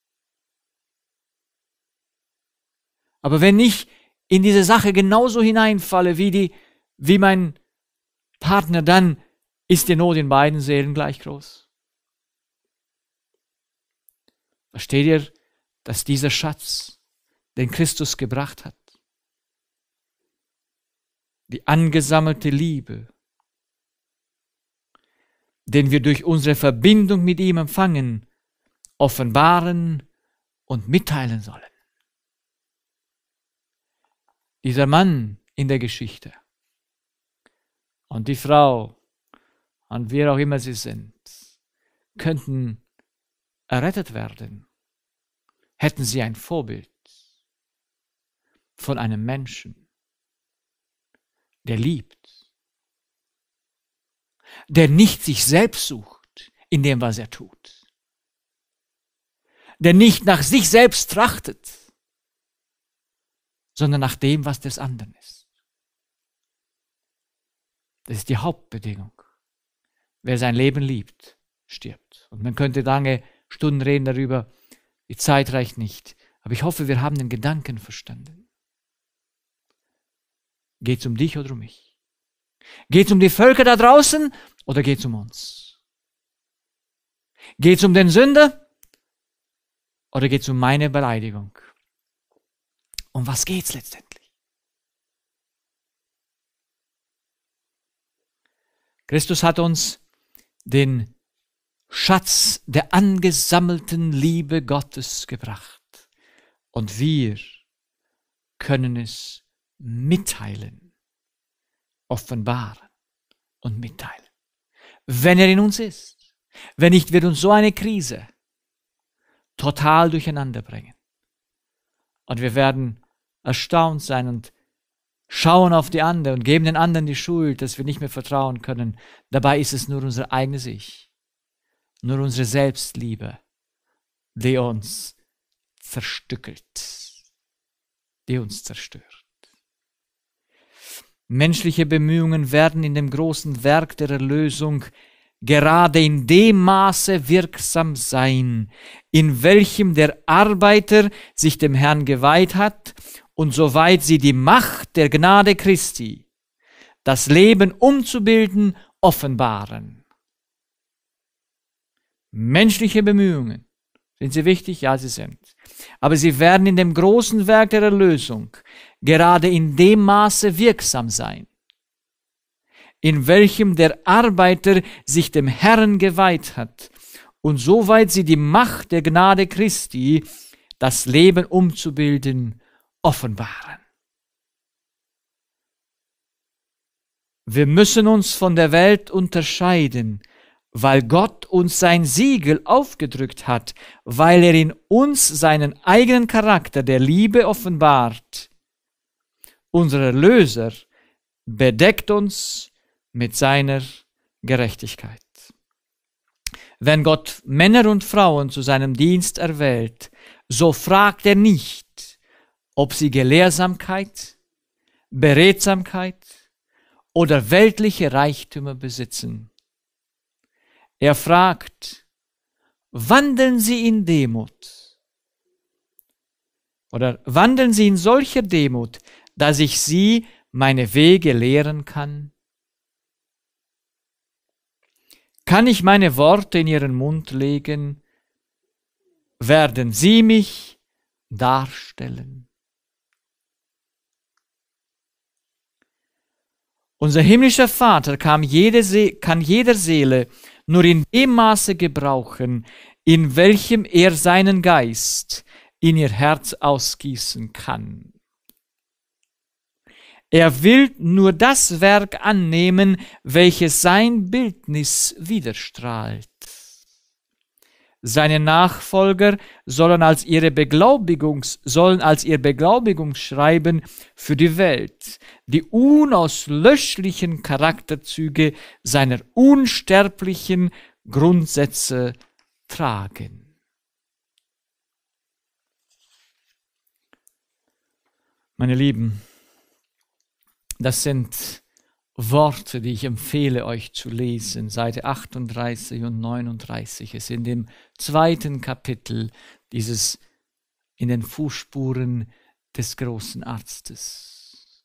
Aber wenn ich in diese Sache genauso hineinfalle wie die, wie mein Partner, dann ist die Not in beiden Seelen gleich groß. Versteht ihr, dass dieser Schatz, den Christus gebracht hat, die angesammelte Liebe, den wir durch unsere Verbindung mit ihm empfangen, offenbaren und mitteilen sollen. Dieser Mann in der Geschichte und die Frau und wer auch immer sie sind, könnten errettet werden, hätten sie ein Vorbild von einem Menschen, der liebt, der nicht sich selbst sucht in dem, was er tut, der nicht nach sich selbst trachtet, sondern nach dem, was des anderen ist. Das ist die Hauptbedingung. Wer sein Leben liebt, stirbt. Und man könnte lange Stunden reden darüber, die Zeit reicht nicht. Aber ich hoffe, wir haben den Gedanken verstanden. Geht es um dich oder um mich? Geht es um die Völker da draußen oder geht es um uns? Geht es um den Sünder oder geht es um meine Beleidigung? Um was geht es letztendlich? Christus hat uns den Schatz der angesammelten Liebe Gottes gebracht und wir können es mitteilen offenbaren und mitteilen. Wenn er in uns ist. Wenn nicht, wird uns so eine Krise total durcheinander bringen. Und wir werden erstaunt sein und schauen auf die anderen und geben den anderen die Schuld, dass wir nicht mehr vertrauen können. Dabei ist es nur unser eigenes Ich, nur unsere Selbstliebe, die uns zerstückelt, die uns zerstört. Menschliche Bemühungen werden in dem großen Werk der Erlösung gerade in dem Maße wirksam sein, in welchem der Arbeiter sich dem Herrn geweiht hat und soweit sie die Macht der Gnade Christi, das Leben umzubilden, offenbaren. Menschliche Bemühungen. Sind sie wichtig? Ja, sie sind. Aber sie werden in dem großen Werk der Erlösung gerade in dem Maße wirksam sein, in welchem der Arbeiter sich dem Herrn geweiht hat und soweit sie die Macht der Gnade Christi, das Leben umzubilden, offenbaren. Wir müssen uns von der Welt unterscheiden, weil Gott uns sein Siegel aufgedrückt hat, weil er in uns seinen eigenen Charakter der Liebe offenbart unser Erlöser, bedeckt uns mit seiner Gerechtigkeit. Wenn Gott Männer und Frauen zu seinem Dienst erwählt, so fragt er nicht, ob sie Gelehrsamkeit, Beredsamkeit oder weltliche Reichtümer besitzen. Er fragt, wandeln sie in Demut? Oder wandeln sie in solcher Demut, dass ich sie meine Wege lehren kann? Kann ich meine Worte in ihren Mund legen? Werden sie mich darstellen? Unser himmlischer Vater kann jede Seele nur in dem Maße gebrauchen, in welchem er seinen Geist in ihr Herz ausgießen kann. Er will nur das Werk annehmen, welches sein Bildnis widerstrahlt. Seine Nachfolger sollen als, ihre Beglaubigungs, sollen als ihr Beglaubigungsschreiben für die Welt die unauslöschlichen Charakterzüge seiner unsterblichen Grundsätze tragen. Meine Lieben, das sind Worte, die ich empfehle euch zu lesen, Seite 38 und 39 Es ist in dem zweiten Kapitel dieses in den Fußspuren des großen Arztes.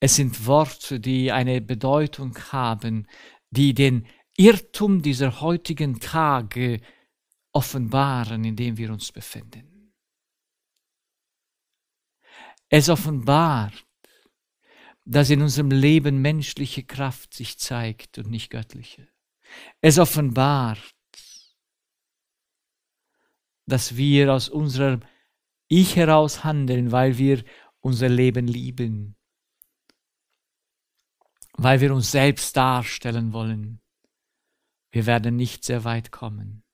Es sind Worte, die eine Bedeutung haben, die den Irrtum dieser heutigen Tage offenbaren, in dem wir uns befinden. Es offenbart, dass in unserem Leben menschliche Kraft sich zeigt und nicht göttliche. Es offenbart, dass wir aus unserem Ich heraus handeln, weil wir unser Leben lieben, weil wir uns selbst darstellen wollen. Wir werden nicht sehr weit kommen.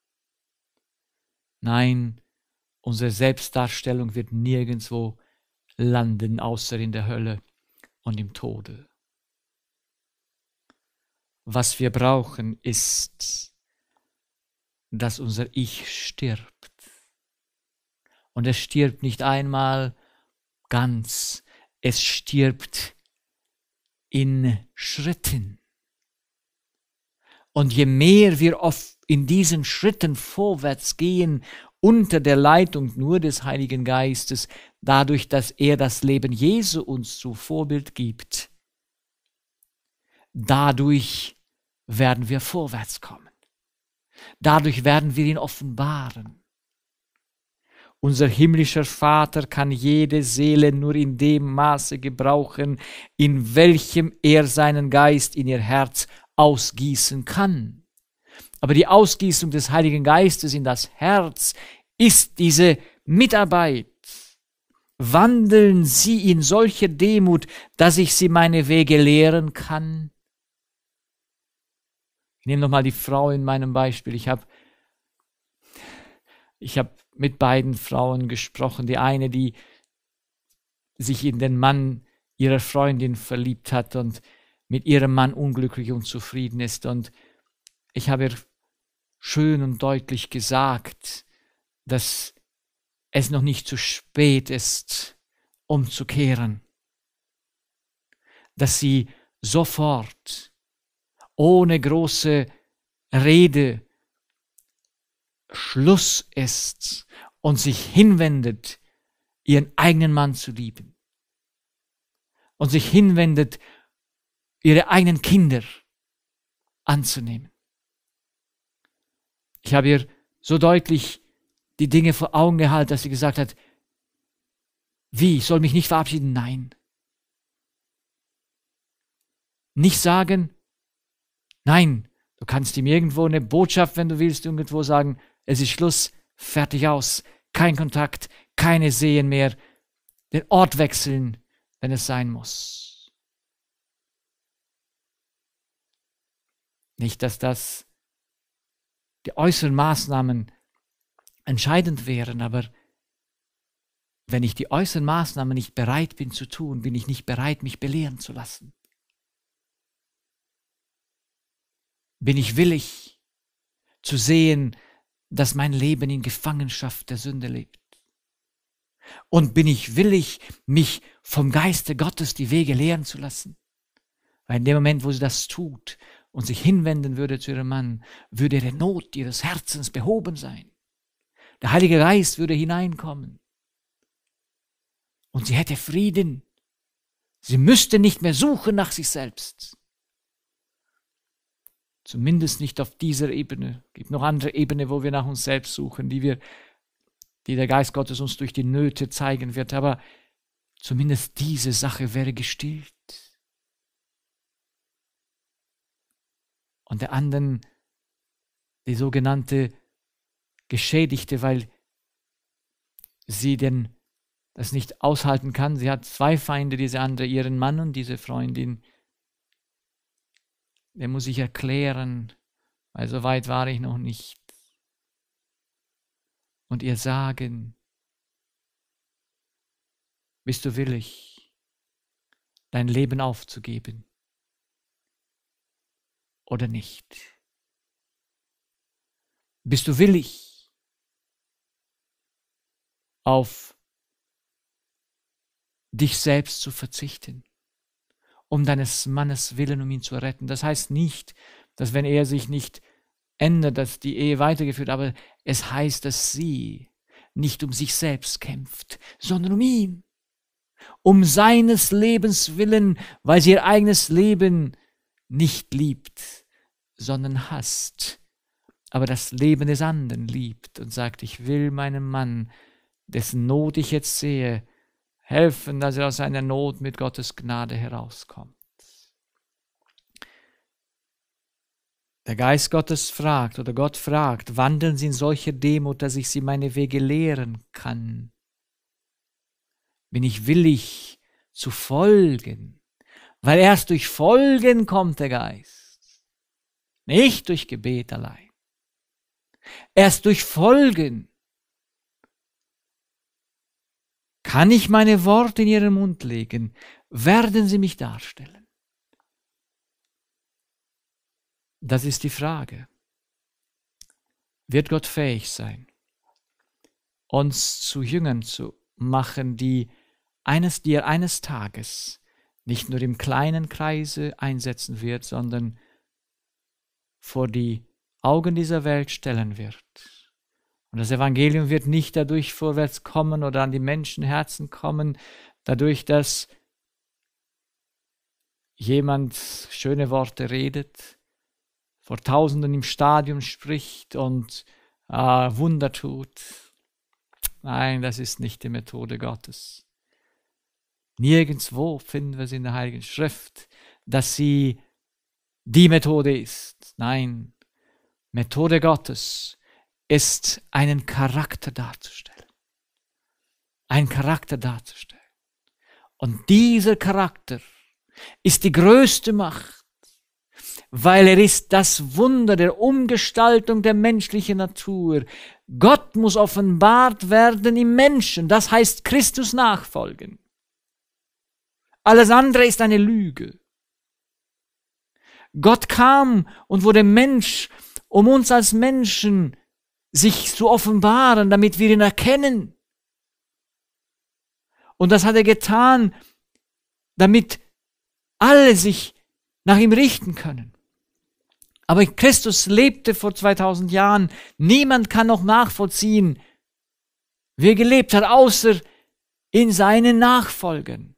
Nein, unsere Selbstdarstellung wird nirgendwo landen, außer in der Hölle und im Tode. Was wir brauchen ist, dass unser Ich stirbt. Und es stirbt nicht einmal ganz, es stirbt in Schritten. Und je mehr wir oft in diesen Schritten vorwärts gehen, unter der Leitung nur des Heiligen Geistes, dadurch, dass er das Leben Jesu uns zu Vorbild gibt. Dadurch werden wir vorwärts kommen. Dadurch werden wir ihn offenbaren. Unser himmlischer Vater kann jede Seele nur in dem Maße gebrauchen, in welchem er seinen Geist in ihr Herz ausgießen kann. Aber die Ausgießung des Heiligen Geistes in das Herz ist diese Mitarbeit. Wandeln Sie in solche Demut, dass ich Sie meine Wege lehren kann. Ich nehme nochmal die Frau in meinem Beispiel. Ich habe ich hab mit beiden Frauen gesprochen. Die eine, die sich in den Mann ihrer Freundin verliebt hat und mit ihrem Mann unglücklich und zufrieden ist. Und ich habe ihr schön und deutlich gesagt, dass es noch nicht zu spät ist, umzukehren, dass sie sofort, ohne große Rede, Schluss ist und sich hinwendet, ihren eigenen Mann zu lieben und sich hinwendet, ihre eigenen Kinder anzunehmen. Ich habe ihr so deutlich die Dinge vor Augen gehalten, dass sie gesagt hat, wie, ich soll mich nicht verabschieden? Nein. Nicht sagen, nein, du kannst ihm irgendwo eine Botschaft, wenn du willst, irgendwo sagen, es ist Schluss, fertig aus, kein Kontakt, keine Sehen mehr, den Ort wechseln, wenn es sein muss. Nicht, dass das die äußeren Maßnahmen entscheidend wären, aber wenn ich die äußeren Maßnahmen nicht bereit bin zu tun, bin ich nicht bereit, mich belehren zu lassen. Bin ich willig zu sehen, dass mein Leben in Gefangenschaft der Sünde lebt? Und bin ich willig, mich vom Geiste Gottes die Wege lehren zu lassen? Weil in dem Moment, wo sie das tut, und sich hinwenden würde zu ihrem Mann, würde ihre Not ihres Herzens behoben sein. Der Heilige Geist würde hineinkommen. Und sie hätte Frieden. Sie müsste nicht mehr suchen nach sich selbst. Zumindest nicht auf dieser Ebene. Es gibt noch andere Ebene, wo wir nach uns selbst suchen, die wir, die der Geist Gottes uns durch die Nöte zeigen wird. Aber zumindest diese Sache wäre gestillt. und der anderen die sogenannte Geschädigte, weil sie denn das nicht aushalten kann. Sie hat zwei Feinde, diese andere, ihren Mann und diese Freundin. Der muss ich erklären, weil so weit war ich noch nicht. Und ihr sagen, bist du willig, dein Leben aufzugeben? oder nicht? Bist du willig, auf dich selbst zu verzichten, um deines Mannes willen, um ihn zu retten? Das heißt nicht, dass wenn er sich nicht ändert, dass die Ehe weitergeführt, aber es heißt, dass sie nicht um sich selbst kämpft, sondern um ihn, um seines Lebens willen, weil sie ihr eigenes Leben nicht liebt, sondern hasst, aber das Leben des anderen liebt und sagt, ich will meinem Mann, dessen Not ich jetzt sehe, helfen, dass er aus seiner Not mit Gottes Gnade herauskommt. Der Geist Gottes fragt oder Gott fragt, wandeln Sie in solcher Demut, dass ich Sie meine Wege lehren kann? Bin ich willig zu folgen? Weil erst durch Folgen kommt der Geist, nicht durch Gebet allein. Erst durch Folgen kann ich meine Worte in ihren Mund legen, werden sie mich darstellen. Das ist die Frage. Wird Gott fähig sein, uns zu Jüngern zu machen, die eines, die er eines Tages nicht nur im kleinen Kreise einsetzen wird, sondern vor die Augen dieser Welt stellen wird. Und das Evangelium wird nicht dadurch vorwärts kommen oder an die Menschenherzen kommen, dadurch, dass jemand schöne Worte redet, vor Tausenden im Stadion spricht und äh, Wunder tut. Nein, das ist nicht die Methode Gottes. Nirgendwo finden wir es in der Heiligen Schrift, dass sie die Methode ist. Nein, Methode Gottes ist, einen Charakter darzustellen. Einen Charakter darzustellen. Und dieser Charakter ist die größte Macht, weil er ist das Wunder der Umgestaltung der menschlichen Natur. Gott muss offenbart werden im Menschen, das heißt Christus nachfolgen. Alles andere ist eine Lüge. Gott kam und wurde Mensch, um uns als Menschen sich zu offenbaren, damit wir ihn erkennen. Und das hat er getan, damit alle sich nach ihm richten können. Aber Christus lebte vor 2000 Jahren. Niemand kann noch nachvollziehen, wie er gelebt hat, außer in seinen Nachfolgen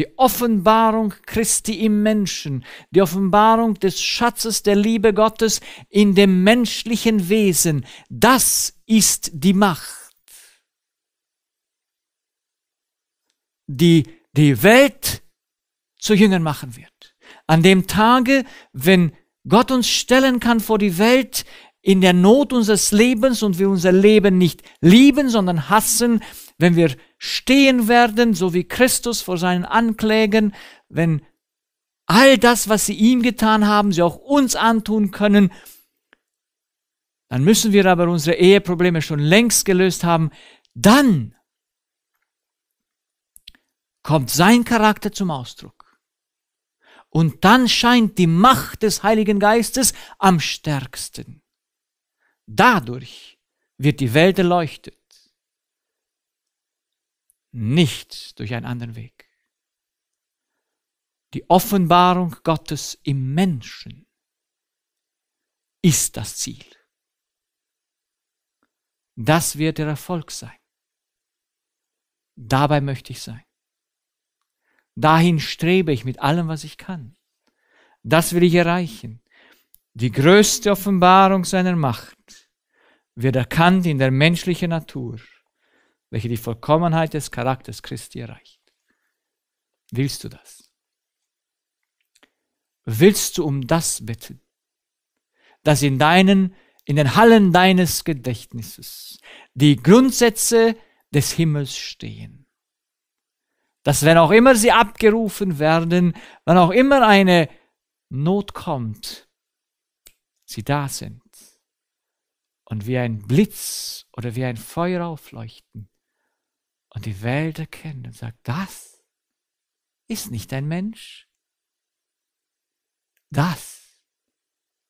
die Offenbarung Christi im Menschen, die Offenbarung des Schatzes der Liebe Gottes in dem menschlichen Wesen, das ist die Macht. die die Welt zu Jüngern machen wird. An dem Tage, wenn Gott uns stellen kann vor die Welt, in der Not unseres Lebens und wir unser Leben nicht lieben, sondern hassen, wenn wir stehen werden, so wie Christus vor seinen Anklägen, wenn all das, was sie ihm getan haben, sie auch uns antun können, dann müssen wir aber unsere Eheprobleme schon längst gelöst haben, dann kommt sein Charakter zum Ausdruck. Und dann scheint die Macht des Heiligen Geistes am stärksten. Dadurch wird die Welt erleuchtet, nicht durch einen anderen Weg. Die Offenbarung Gottes im Menschen ist das Ziel. Das wird der Erfolg sein. Dabei möchte ich sein. Dahin strebe ich mit allem, was ich kann. Das will ich erreichen. Die größte Offenbarung seiner Macht wird erkannt in der menschlichen Natur, welche die Vollkommenheit des Charakters Christi erreicht. Willst du das? Willst du um das bitten, dass in deinen, in den Hallen deines Gedächtnisses die Grundsätze des Himmels stehen? Dass wenn auch immer sie abgerufen werden, wenn auch immer eine Not kommt, sie da sind und wie ein Blitz oder wie ein Feuer aufleuchten und die Welt erkennen und sagt, das ist nicht ein Mensch, das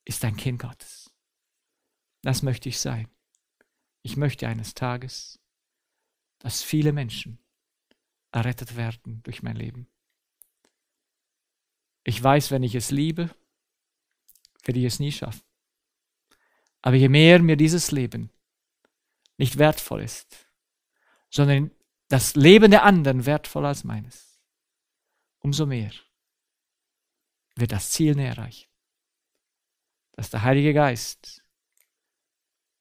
ist ein Kind Gottes. Das möchte ich sein. Ich möchte eines Tages, dass viele Menschen errettet werden durch mein Leben. Ich weiß, wenn ich es liebe, werde ich es nie schaffen. Aber je mehr mir dieses Leben nicht wertvoll ist, sondern das Leben der anderen wertvoller als meines, umso mehr wird das Ziel näher erreichen, dass der Heilige Geist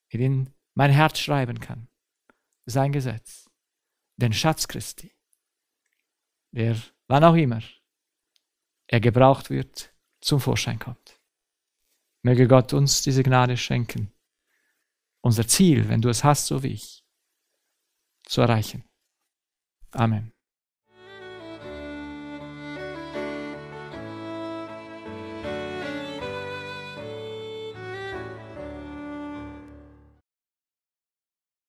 in mein Herz schreiben kann, sein Gesetz, den Schatz Christi, der, wann auch immer, er gebraucht wird, zum Vorschein kommt. Möge Gott uns diese Gnade schenken, unser Ziel, wenn du es hast, so wie ich, zu erreichen. Amen.